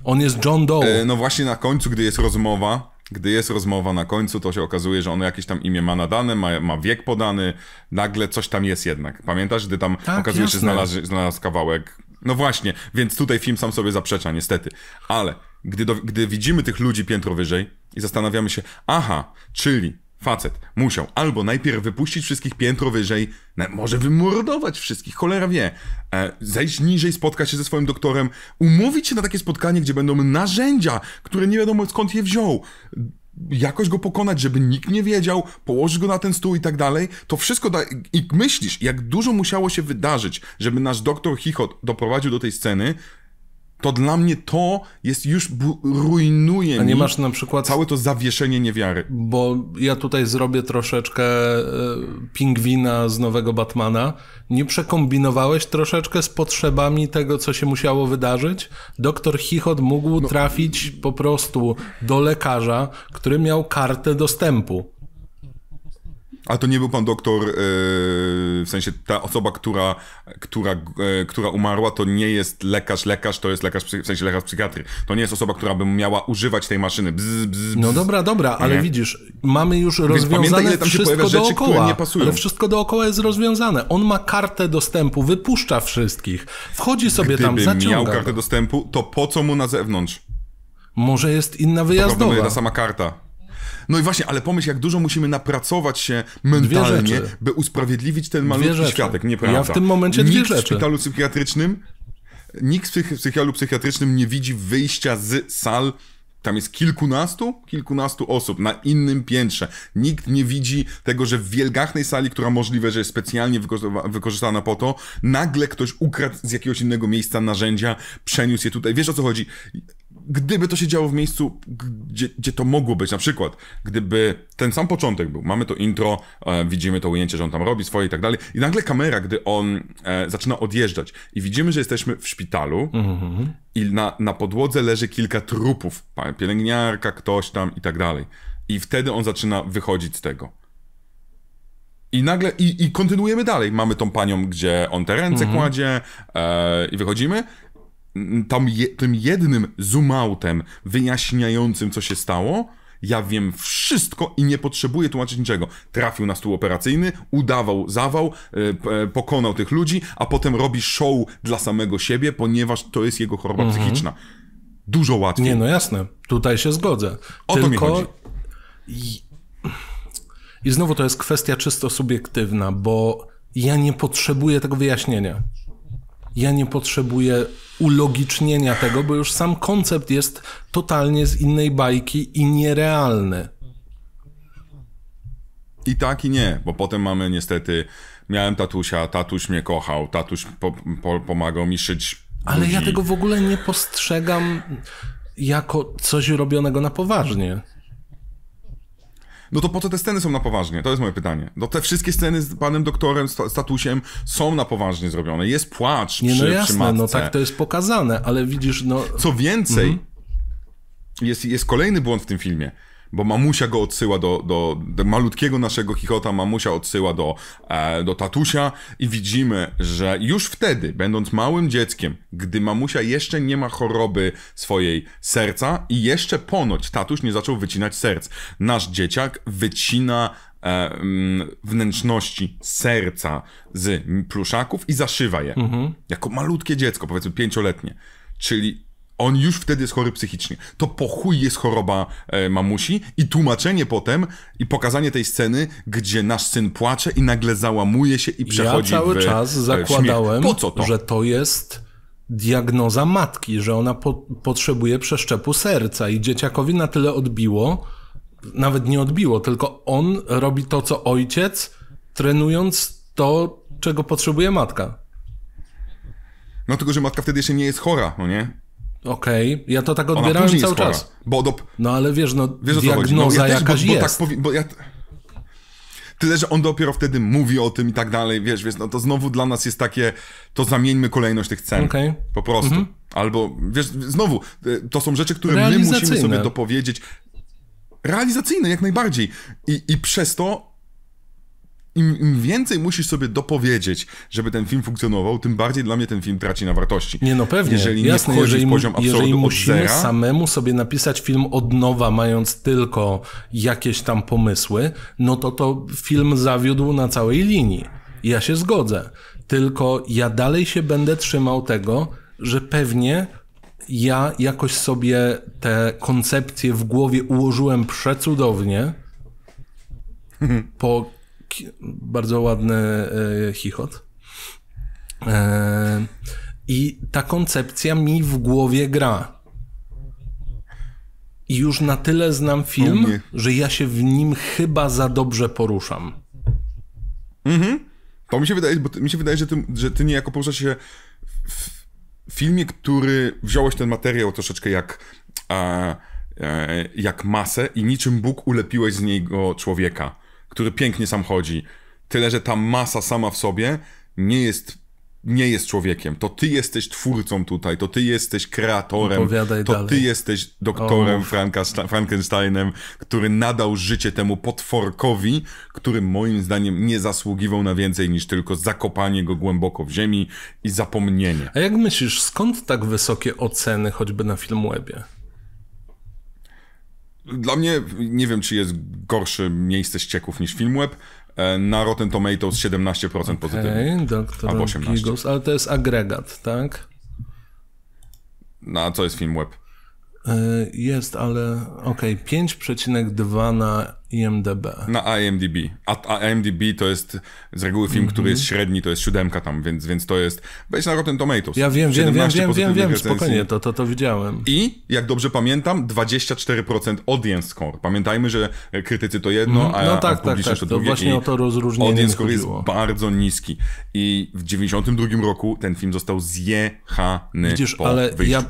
On jest John Doe. E, no właśnie na końcu, gdy jest rozmowa, gdy jest rozmowa na końcu, to się okazuje, że on jakieś tam imię ma nadane, ma, ma wiek podany, nagle coś tam jest jednak. Pamiętasz, gdy tam tak, okazuje jasne. się, znalazł, znalazł kawałek. No właśnie, więc tutaj film sam sobie zaprzecza, niestety. Ale gdy, do, gdy widzimy tych ludzi piętro wyżej i zastanawiamy się, aha, czyli facet musiał albo najpierw wypuścić wszystkich piętro wyżej, może wymordować wszystkich, cholera wie, e, zejść niżej, spotkać się ze swoim doktorem, umówić się na takie spotkanie, gdzie będą narzędzia, które nie wiadomo skąd je wziął, jakoś go pokonać, żeby nikt nie wiedział, położyć go na ten stół i tak dalej, to wszystko da... i myślisz, jak dużo musiało się wydarzyć, żeby nasz doktor Chichot doprowadził do tej sceny, to dla mnie to jest już rujnuje A nie masz na przykład całe to zawieszenie niewiary. Bo ja tutaj zrobię troszeczkę e, pingwina z nowego Batmana. Nie przekombinowałeś troszeczkę z potrzebami tego, co się musiało wydarzyć? Doktor Chichot mógł no. trafić po prostu do lekarza, który miał kartę dostępu. A to nie był pan doktor, yy, w sensie ta osoba, która, która, yy, która umarła, to nie jest lekarz, lekarz, to jest lekarz, w sensie lekarz psychiatry. To nie jest osoba, która by miała używać tej maszyny. Bzz, bzz, no bzz. No dobra, dobra, ale widzisz, mamy już Więc rozwiązane pamiętaj, tam wszystko rzeczy, dookoła. nie pasują. Ale wszystko dookoła jest rozwiązane. On ma kartę dostępu, wypuszcza wszystkich, wchodzi sobie Gdyby tam, zaciąga. miał kartę dostępu, to po co mu na zewnątrz? Może jest inna wyjazdowa. To ta sama karta. No i właśnie, ale pomyśl, jak dużo musimy napracować się mentalnie, by usprawiedliwić ten malutki światek, nieprawda? Ja w tym momencie dwie Nikt rzeczy. w szpitalu psychiatrycznym, nikt w szpitalu psychiatrycznym nie widzi wyjścia z sal tam jest kilkunastu, kilkunastu osób na innym piętrze. Nikt nie widzi tego, że w wielgachnej sali, która możliwe, że jest specjalnie wykorzystana po to, nagle ktoś ukradł z jakiegoś innego miejsca narzędzia, przeniósł je tutaj. Wiesz o co chodzi? gdyby to się działo w miejscu, gdzie, gdzie to mogło być, na przykład, gdyby ten sam początek był, mamy to intro, e, widzimy to ujęcie, że on tam robi swoje i tak dalej, i nagle kamera, gdy on e, zaczyna odjeżdżać i widzimy, że jesteśmy w szpitalu mm-hmm. i na, na podłodze leży kilka trupów, pielęgniarka, ktoś tam i tak dalej. I wtedy on zaczyna wychodzić z tego. I nagle, i, i kontynuujemy dalej. Mamy tą panią, gdzie on te ręce mhm. kładzie e, i wychodzimy tam je, tym jednym zoomoutem wyjaśniającym, co się stało, ja wiem wszystko i nie potrzebuję tłumaczyć niczego. Trafił na stół operacyjny, udawał zawał, e, e, pokonał tych ludzi, a potem robi show dla samego siebie, ponieważ to jest jego choroba mhm. psychiczna. Dużo łatwiej. Nie, no jasne. Tutaj się zgodzę. O Tylko... to mi chodzi. I znowu to jest kwestia czysto subiektywna, bo ja nie potrzebuję tego wyjaśnienia ja nie potrzebuję ulogicznienia tego, bo już sam koncept jest totalnie z innej bajki i nierealny. I tak, i nie, bo potem mamy niestety. Miałem tatusia, tatuś mnie kochał, tatuś po, po, pomagał mi szyć. Ale ludzi. ja tego w ogóle nie postrzegam jako coś robionego na poważnie. No to po co te sceny są na poważnie? To jest moje pytanie. No te wszystkie sceny z panem doktorem, statusiem są na poważnie zrobione. Jest płacz Nie, no przy, no jasne, no tak to jest pokazane, ale widzisz, no... Co więcej, mhm. jest, jest kolejny błąd w tym filmie bo mamusia go odsyła do, do, do malutkiego naszego Kichota, mamusia odsyła do, e, do tatusia i widzimy, że już wtedy, będąc małym dzieckiem, gdy mamusia jeszcze nie ma choroby swojej serca i jeszcze ponoć tatuś nie zaczął wycinać serc, nasz dzieciak wycina e, mm, wnętrzności serca z pluszaków i zaszywa je. Mhm. Jako malutkie dziecko, powiedzmy pięcioletnie. Czyli on już wtedy jest chory psychicznie. To po chuj jest choroba e, mamusi i tłumaczenie potem i pokazanie tej sceny, gdzie nasz syn płacze i nagle załamuje się i przechodzi Ja cały w, e, czas zakładałem, to? że to jest diagnoza matki, że ona po, potrzebuje przeszczepu serca i dzieciakowi na tyle odbiło, nawet nie odbiło, tylko on robi to, co ojciec, trenując to, czego potrzebuje matka. No tylko, że matka wtedy jeszcze nie jest chora, no nie? Okej, okay. ja to tak odbierałem cały czas. bo do... No ale wiesz, no wiesz, no, diagnoza no, ja jakaś bo, tak jest. tak bo ja... Tyle, że on dopiero wtedy mówi o tym i tak dalej, wiesz, wiesz, no to znowu dla nas jest takie, to zamieńmy kolejność tych cen. Okay. Po prostu. Mhm. Albo, wiesz, znowu, y, to są rzeczy, które my musimy sobie dopowiedzieć. Realizacyjne, jak najbardziej. I, i przez to im, im, więcej musisz sobie dopowiedzieć, żeby ten film funkcjonował, tym bardziej dla mnie ten film traci na wartości. Nie no pewnie, jeżeli jasne, nie jeżeli, poziom jeżeli musimy zera, samemu sobie napisać film od nowa, mając tylko jakieś tam pomysły, no to to film zawiódł na całej linii. Ja się zgodzę, tylko ja dalej się będę trzymał tego, że pewnie ja jakoś sobie te koncepcje w głowie ułożyłem przecudownie po bardzo ładny e, chichot. E, I ta koncepcja mi w głowie gra. I już na tyle znam film, że ja się w nim chyba za dobrze poruszam. Mhm. To mi się wydaje, bo ty, mi się wydaje, że ty, że ty niejako poruszasz się w filmie, który wziąłeś ten materiał troszeczkę jak, e, jak masę i niczym Bóg ulepiłeś z niego człowieka który pięknie sam chodzi. Tyle, że ta masa sama w sobie nie jest, nie jest człowiekiem. To ty jesteś twórcą tutaj, to ty jesteś kreatorem, Opowiadaj to dalej. ty jesteś doktorem Franka, Frankensteinem, który nadał życie temu potworkowi, który moim zdaniem nie zasługiwał na więcej niż tylko zakopanie go głęboko w ziemi i zapomnienie. A jak myślisz, skąd tak wysokie oceny choćby na filmu Ebie? Dla mnie, nie wiem, czy jest gorsze miejsce ścieków niż Filmweb. E, na Rotten Tomatoes 17% okay, pozytywnie. Albo 18. Gigos, ale to jest agregat, tak? Na co jest Filmweb? E, jest, ale okej, okay, 5,2 na IMDB. Na IMDB. A, a IMDB to jest z reguły film, który jest średni, to jest siódemka tam, więc, więc to jest... Weź na Rotten Tomatoes. Ja wiem, wiem, wiem, wiem, wiem, wiem, spokojnie, to, to, to widziałem. I, jak dobrze pamiętam, 24% audience score. Pamiętajmy, że krytycy to jedno, mm, a, no tak, a tak, publiczność tak, tak, to drugie. właśnie o to rozróżnienie Audience score jest bardzo niski. I w 92 roku ten film został zjechany Widzisz, ale ja,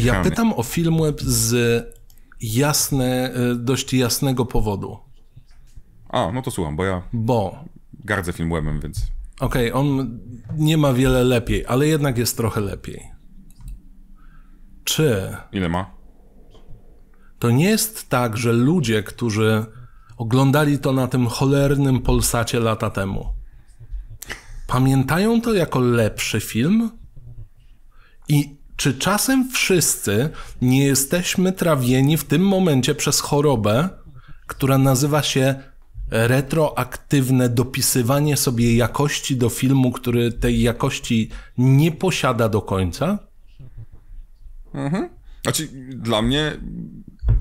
ja, pytam o film web z jasne, e, dość jasnego powodu. A, no to słucham, bo ja. Bo. Gardzę film więc. Okej, okay, on nie ma wiele lepiej, ale jednak jest trochę lepiej. Czy. Ile ma? To nie jest tak, że ludzie, którzy oglądali to na tym cholernym Polsacie lata temu, pamiętają to jako lepszy film i czy czasem wszyscy nie jesteśmy trawieni w tym momencie przez chorobę, która nazywa się retroaktywne dopisywanie sobie jakości do filmu, który tej jakości nie posiada do końca? Mhm. Znaczy, dla mnie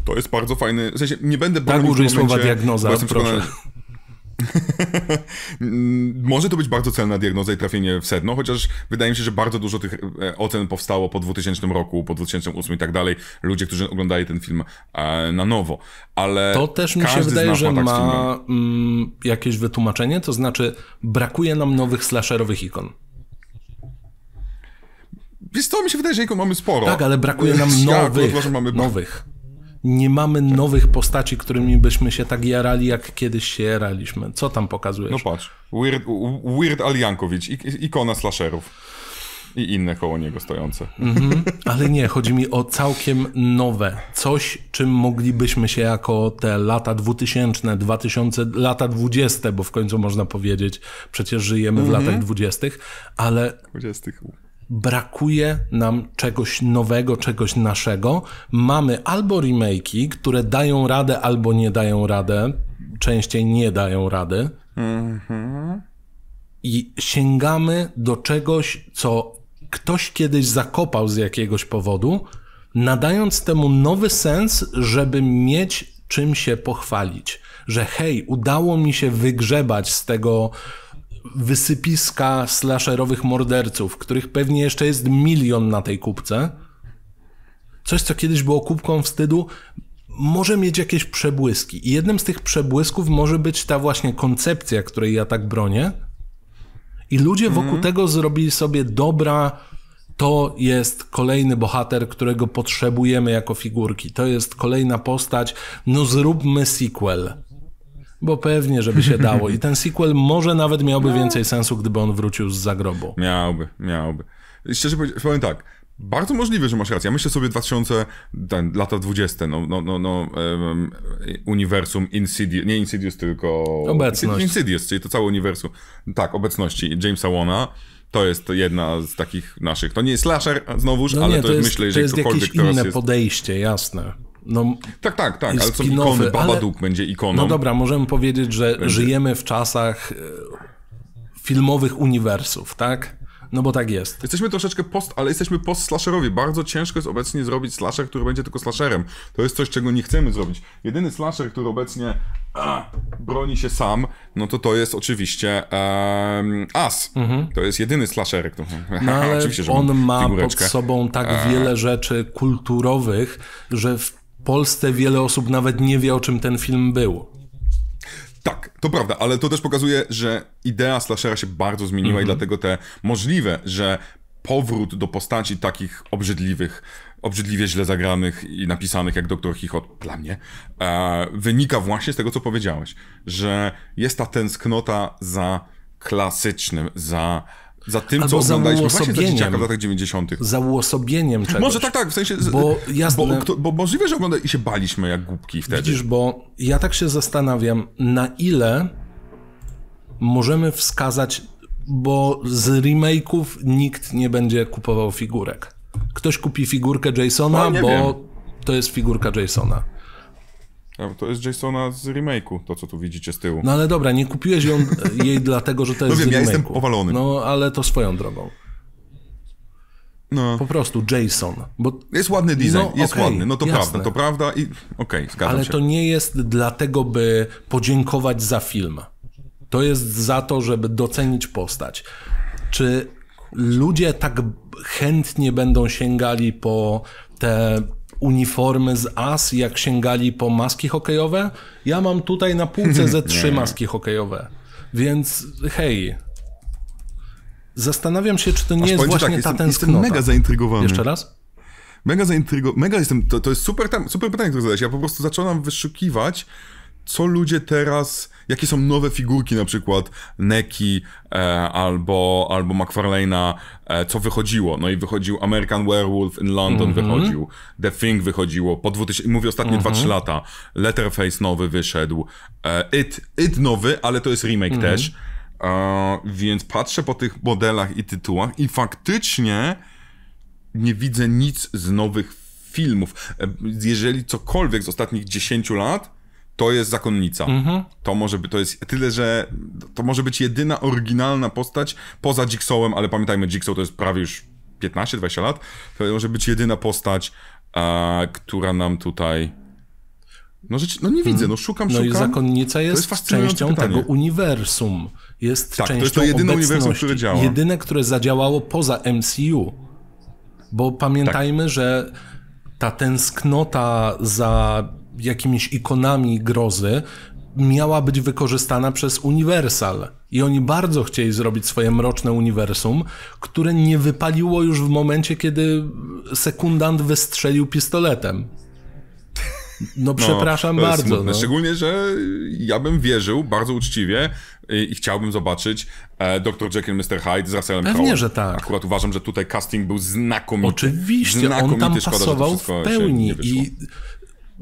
to jest bardzo fajny. W sensie, nie będę tak, bronił. Tak użyj słowa diagnoza, proszę. Może to być bardzo celna diagnoza i trafienie w sedno, chociaż wydaje mi się, że bardzo dużo tych e, ocen powstało po 2000 roku, po 2008 i tak dalej. Ludzie, którzy oglądali ten film e, na nowo. Ale to też mi się wydaje, że ma, ma mm, jakieś wytłumaczenie, to znaczy brakuje nam nowych slasherowych ikon. Wiesz co, mi się wydaje, że ikon mamy sporo. Tak, ale brakuje nam nowych. Ja, mamy nowych nie mamy nowych postaci, którymi byśmy się tak jarali, jak kiedyś się jaraliśmy. Co tam pokazujesz? No patrz, Weird, Weird ikona slasherów. I inne koło niego stojące. Mhm. Ale nie, chodzi mi o całkiem nowe. Coś, czym moglibyśmy się jako te lata 2000, 2000, lata 20, bo w końcu można powiedzieć, przecież żyjemy w mhm. latach 20, ale 20 brakuje nam czegoś nowego, czegoś naszego. Mamy albo remake'i, które dają radę, albo nie dają radę. Częściej nie dają rady. I sięgamy do czegoś, co ktoś kiedyś zakopał z jakiegoś powodu, nadając temu nowy sens, żeby mieć czym się pochwalić. Że hej, udało mi się wygrzebać z tego wysypiska slasherowych morderców, których pewnie jeszcze jest milion na tej kupce. Coś, co kiedyś było kubką wstydu, może mieć jakieś przebłyski. I jednym z tych przebłysków może być ta właśnie koncepcja, której ja tak bronię. I ludzie wokół mhm. tego zrobili sobie dobra. To jest kolejny bohater, którego potrzebujemy jako figurki. To jest kolejna postać. No, zróbmy sequel. Bo pewnie, żeby się dało. I ten sequel może nawet miałby no. więcej sensu, gdyby on wrócił z zagrobu. Miałby, miałby. Szczerze powiem tak, bardzo możliwe, że masz rację. Ja myślę sobie 2000, ten, lata 20, no, no, no, no um, uniwersum Insidious, nie Insidious, tylko... Obecność. Insidious, czyli to całe uniwersum. Tak, obecności Jamesa Wan'a. To jest jedna z takich naszych. To nie jest slasher znowuż, no ale nie, to, jest, myślę, że to jest jakieś inne jest... podejście, jasne. No, tak, tak, tak, ale co ikony, Babadook ale... będzie ikoną. No dobra, możemy powiedzieć, że będzie. żyjemy w czasach e, filmowych uniwersów, tak? No bo tak jest. Jesteśmy troszeczkę post, ale jesteśmy post-slasherowi. Bardzo ciężko jest obecnie zrobić slasher, który będzie tylko slasherem. To jest coś, czego nie chcemy zrobić. Jedyny slasher, który obecnie a, e, broni się sam, no to to jest oczywiście um, As. Mhm. To jest jedyny slasher. Który... No ale oczywiście, on ma figureczkę. pod sobą tak e. wiele rzeczy kulturowych, że w Polsce wiele osób nawet nie wie, o czym ten film był. Tak, to prawda, ale to też pokazuje, że idea slashera się bardzo zmieniła mm-hmm. i mhm. dlatego te możliwe, że powrót do postaci takich obrzydliwych, obrzydliwie źle zagranych i napisanych jak Doktor Chichot, dla mnie, e, wynika właśnie z tego, co powiedziałeś, że jest ta tęsknota za klasycznym, za za tym, Albo co oglądaliśmy właśnie za dzieciaka w latach 90. Za uosobieniem czegoś. Może tak, tak, w sensie... Bo, jasne, bo, bo, bo możliwe, że ogląda i się baliśmy jak głupki wtedy. Widzisz, bo ja tak się zastanawiam, na ile możemy wskazać, bo z remake'ów nikt nie będzie kupował figurek. Ktoś kupi figurkę Jasona, no, bo wiem. to jest figurka Jasona. To jest Jasona z remake'u, to co tu widzicie z tyłu. No ale dobra, nie kupiłeś ją, e, jej dlatego, że to jest No wiem, ja jestem powalony. No ale to swoją drogą. No. Po prostu Jason. Bo... Jest ładny no, design, no, jest okay, ładny, no to jasne. prawda, to prawda i okej, okay, Ale się. Ale to nie jest dlatego, by podziękować za film. To jest za to, żeby docenić postać. Czy ludzie tak chętnie będą sięgali po te uniformy z AS, jak sięgali po maski hokejowe. Ja mam tutaj na półce ze trzy maski hokejowe. Więc hej, zastanawiam się, czy to nie Aż jest właśnie tak, ta jestem, tęsknota. Jestem mega zaintrygowany. Jeszcze raz? Mega zaintrygowany. Mega jestem, to, to jest super, tam, super pytanie, które zadałeś. Ja po prostu zacząłem wyszukiwać co ludzie teraz, jakie są nowe figurki, na przykład Neki e, albo, albo McFarlane'a, e, co wychodziło. No i wychodził American Werewolf in London, mm -hmm. wychodził, The Thing wychodziło, po 2000, mówię ostatnie mm -hmm. 2-3 lata, Letterface nowy wyszedł, e, It, It nowy, ale to jest remake mm -hmm. też. E, więc patrzę po tych modelach i tytułach i faktycznie nie widzę nic z nowych filmów. E, jeżeli cokolwiek z ostatnich 10 lat, to jest zakonnica. Mhm. To może być, to jest tyle, że to może być jedyna oryginalna postać poza Jigsawem, ale pamiętajmy, Jigsaw to jest prawie już 15-20 lat. To może być jedyna postać, a, która nam tutaj. No, rzecz, no nie mhm. widzę, no szukam, szukam. No i zakonnica jest, jest częścią pytanie. tego uniwersum. Jest tak, częścią to jest to jedyne uniwersum, które działa. Jedyne, które zadziałało poza MCU. Bo pamiętajmy, tak. że ta tęsknota za jakimiś ikonami grozy, miała być wykorzystana przez Universal. I oni bardzo chcieli zrobić swoje mroczne uniwersum, które nie wypaliło już w momencie, kiedy sekundant wystrzelił pistoletem. No, no przepraszam no, bardzo. No. Szczególnie, że ja bym wierzył bardzo uczciwie y, i chciałbym zobaczyć e, Dr. Jekyll Mr. Hyde z Russellem Crowe. Pewnie, Crow. że tak. Akurat uważam, że tutaj casting był znakomity. Oczywiście, znakomity. on tam Szkoda, pasował w pełni i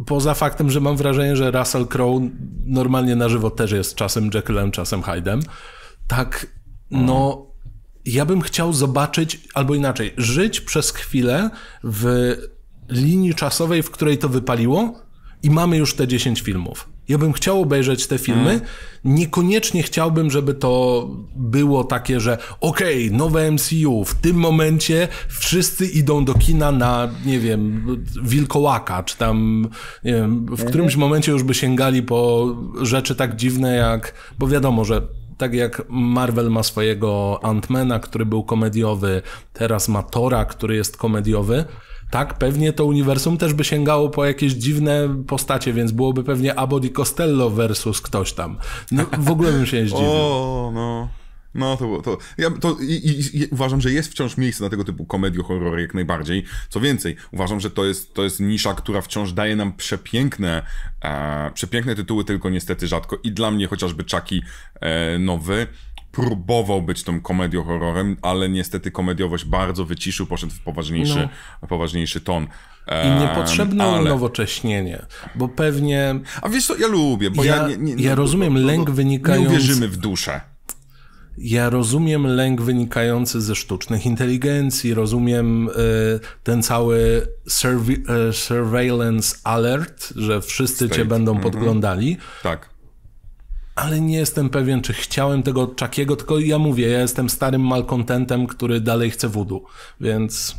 Poza faktem, że mam wrażenie, że Russell Crowe normalnie na żywo też jest czasem Jekyllem, czasem Hyde'em. Tak, no, ja bym chciał zobaczyć, albo inaczej, żyć przez chwilę w linii czasowej, w której to wypaliło i mamy już te 10 filmów. Ja bym chciał obejrzeć te filmy. Mm. Niekoniecznie chciałbym, żeby to było takie, że okej, okay, nowe MCU, w tym momencie wszyscy idą do kina na, nie wiem, wilkołaka, czy tam, nie wiem, w mhm. którymś momencie już by sięgali po rzeczy tak dziwne jak, bo wiadomo, że tak jak Marvel ma swojego Antmana, który był komediowy, teraz ma Tora, który jest komediowy tak, pewnie to uniwersum też by sięgało po jakieś dziwne postacie, więc byłoby pewnie Abody Costello versus ktoś tam. No, w ogóle bym się nie zdziwił. O, no. No to to. Ja to i, i, i, uważam, że jest wciąż miejsce na tego typu komedii horror jak najbardziej. Co więcej, uważam, że to jest, to jest nisza, która wciąż daje nam przepiękne, e, przepiękne tytuły, tylko niestety rzadko. I dla mnie chociażby czaki e, nowy próbował być tą komedią horrorem, ale niestety komediowość bardzo wyciszył, poszedł w poważniejszy, no. poważniejszy ton. I niepotrzebne ale... unowocześnienie, bo pewnie... A wiesz co, ja lubię, bo ja... Ja, nie, nie, ja no, rozumiem no, lęk wynikający... Nie uwierzymy w duszę. Ja rozumiem lęk wynikający ze sztucznych inteligencji, rozumiem y, ten cały y, surveillance alert, że wszyscy State. cię będą mhm. podglądali. Mm-hmm. Tak ale nie jestem pewien, czy chciałem tego Czakiego, tylko ja mówię, ja jestem starym malkontentem, który dalej chce wudu, więc...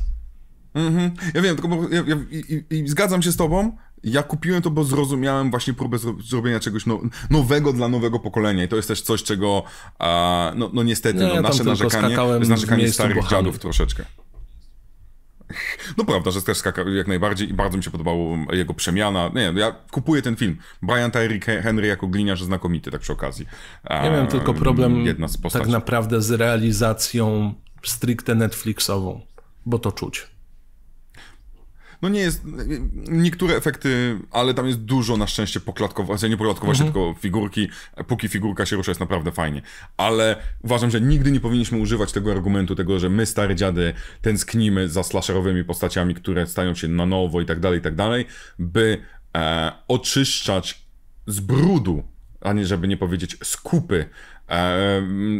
Mhm, ja wiem, tylko ja, ja, i, i, i zgadzam się z tobą, ja kupiłem to, bo zrozumiałem właśnie próbę zrobienia czegoś no- nowego dla nowego pokolenia i to jest też coś, czego no, no niestety, no, no, nasze narzekanie, jest narzekanie starych dziadów troszeczkę. No prawda, że też skaka jak najbardziej i bardzo mi się podobała um, jego przemiana. Nie wiem, no ja kupuję ten film. Brian Tyree Henry jako gliniarz znakomity, tak przy okazji. Ja miałem tylko problem mm, tak naprawdę z realizacją stricte Netflixową, bo to czuć no nie jest, niektóre efekty, ale tam jest dużo na szczęście poklatkowania, nie poklatkowania mhm. tylko figurki, póki figurka się rusza jest naprawdę fajnie, ale uważam, że nigdy nie powinniśmy używać tego argumentu tego, że my stary dziady tęsknimy za slasherowymi postaciami, które stają się na nowo i tak dalej, i tak dalej, by e, oczyszczać z brudu, a nie żeby nie powiedzieć skupy e,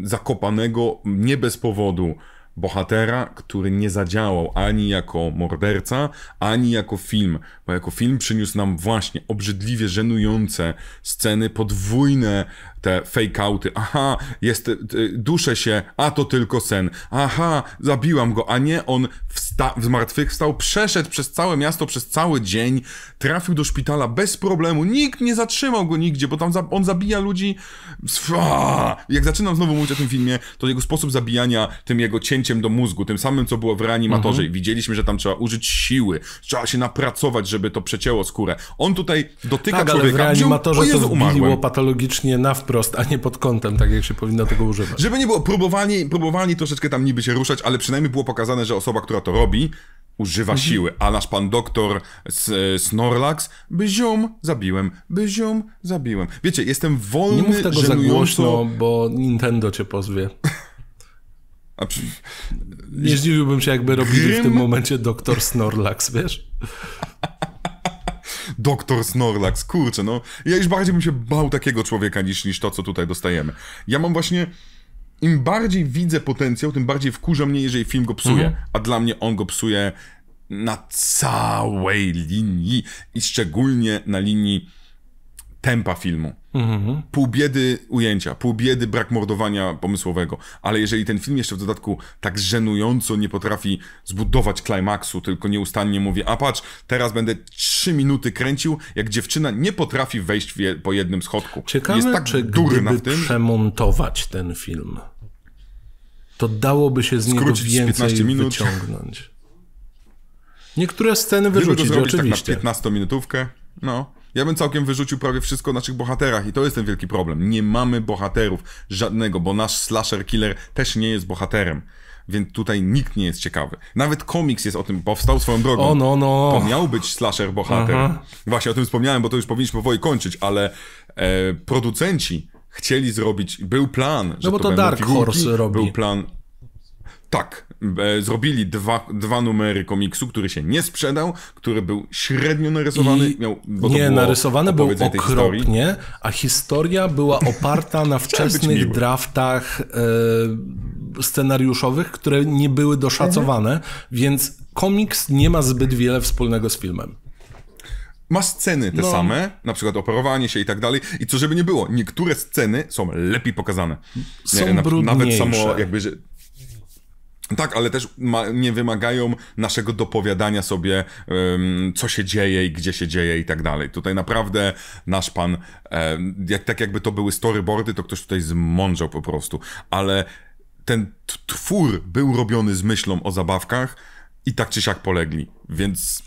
zakopanego nie bez powodu bohatera, który nie zadziałał ani jako morderca, ani jako film, bo jako film przyniósł nam właśnie obrzydliwie żenujące sceny, podwójne te fake-outy. Aha, jest, y, y, duszę się, a to tylko sen. Aha, zabiłam go, a nie on wstał martwych stał przeszedł przez całe miasto, przez cały dzień, trafił do szpitala bez problemu, nikt nie zatrzymał go nigdzie, bo tam za- on zabija ludzi. Swa! Jak zaczynam znowu mówić o tym filmie, to jego sposób zabijania tym jego cięciem do mózgu, tym samym, co było w reanimatorze. Mhm. Widzieliśmy, że tam trzeba użyć siły, trzeba się napracować, żeby to przecięło skórę. On tutaj dotyka tak, człowieka. Ale w reanimatorze Jezu, to wbiło patologicznie na wprost, a nie pod kątem, tak jak się powinno tego używać. Żeby nie było, próbowali, próbowali troszeczkę tam niby się ruszać, ale przynajmniej było pokazane, że osoba, która to robi, robi, używa mhm. siły, a nasz pan doktor z, e, Snorlax, by ziom, zabiłem, by ziom, zabiłem. Wiecie, jestem wolny, Nie mów tego żenująco... za głośno, bo Nintendo cię pozwie. A przy... Nie zdziwiłbym się, jakby robili Grym... w tym momencie doktor Snorlax, wiesz? Doktor Snorlax, kurczę, no. Ja już bardziej bym się bał takiego człowieka niż, niż to, co tutaj dostajemy. Ja mam właśnie im bardziej widzę potencjał, tym bardziej wkurza mnie, jeżeli film go psuje. Mhm. A dla mnie on go psuje na całej linii i szczególnie na linii tempa filmu. Mhm. Pół biedy ujęcia, pół biedy brak mordowania pomysłowego, ale jeżeli ten film jeszcze w dodatku tak żenująco nie potrafi zbudować klimaksu, tylko nieustannie mówi, a patrz, teraz będę trzy minuty kręcił, jak dziewczyna nie potrafi wejść je po jednym schodku. Ciekawe, Jest tak czy gdyby przemontować ten film, to dałoby się z niego więcej minut. wyciągnąć. Niektóre sceny wyrzucić, to oczywiście. Tak na 15-minutówkę, no. Ja bym całkiem wyrzucił prawie wszystko o naszych bohaterach i to jest ten wielki problem. Nie mamy bohaterów żadnego, bo nasz slasher killer też nie jest bohaterem. Więc tutaj nikt nie jest ciekawy. Nawet komiks jest o tym, powstał swoją drogą. O, no, no. To miał być slasher bohater. Aha. Właśnie o tym wspomniałem, bo to już powinniśmy powoli kończyć, ale e, producenci chcieli zrobić, był plan, że no bo to, to Dark figurki, Horse robi. Był plan. Tak, e, zrobili dwa, dwa numery komiksu, który się nie sprzedał, który był średnio narysowany. I miał, nie, narysowany był okropnie, a historia była oparta na wczesnych draftach e, scenariuszowych, które nie były doszacowane, mhm. więc komiks nie ma zbyt wiele wspólnego z filmem ma sceny te no. same, na przykład operowanie się i tak dalej. I co żeby nie było, niektóre sceny są lepiej pokazane. Są nie, Nawet samo jakby, że... Tak, ale też ma, nie wymagają naszego dopowiadania sobie, um, co się dzieje i gdzie się dzieje i tak dalej. Tutaj naprawdę nasz pan, um, jak, tak jakby to były storyboardy, to ktoś tutaj zmądrzał po prostu. Ale ten twór był robiony z myślą o zabawkach i tak czy siak polegli, więc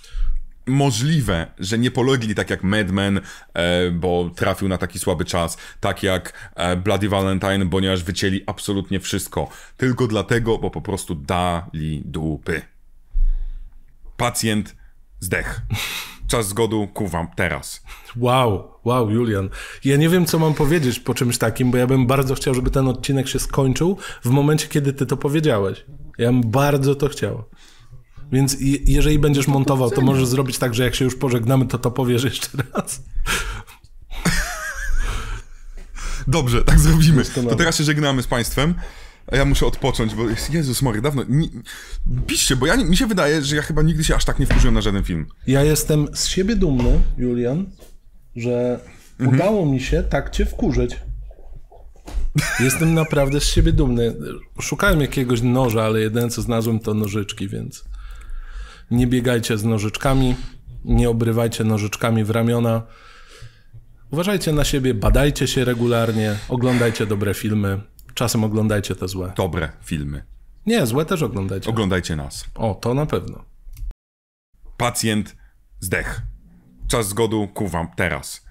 możliwe, że nie polegli tak jak Mad Men, e, bo trafił na taki słaby czas, tak jak e, Bloody Valentine, ponieważ wycięli absolutnie wszystko. Tylko dlatego, bo po prostu dali dupy. Pacjent zdech. Czas zgodu ku wam teraz. Wow, wow, Julian. Ja nie wiem, co mam powiedzieć po czymś takim, bo ja bym bardzo chciał, żeby ten odcinek się skończył w momencie, kiedy ty to powiedziałeś. Ja bym bardzo to chciał. Więc jeżeli będziesz no montował, to możesz zrobić tak, że jak się już pożegnamy, to to powiesz jeszcze raz. Dobrze, tak zrobimy. To teraz się żegnamy z Państwem. A ja muszę odpocząć, bo Jezus Maria, dawno... piszcie, bo ja, mi się wydaje, że ja chyba nigdy się aż tak nie wkurzyłem na żaden film. Ja jestem z siebie dumny, Julian, że mhm. udało mi się tak cię wkurzyć. Jestem naprawdę z siebie dumny. Szukałem jakiegoś noża, ale jeden co znalazłem to nożyczki, więc nie biegajcie z nożyczkami, nie obrywajcie nożyczkami w ramiona. Uważajcie na siebie, badajcie się regularnie, oglądajcie dobre filmy, czasem oglądajcie te złe. Dobre filmy. Nie, złe też oglądajcie. Oglądajcie nas. O, to na pewno. Pacjent zdech. Czas zgodu, wam teraz.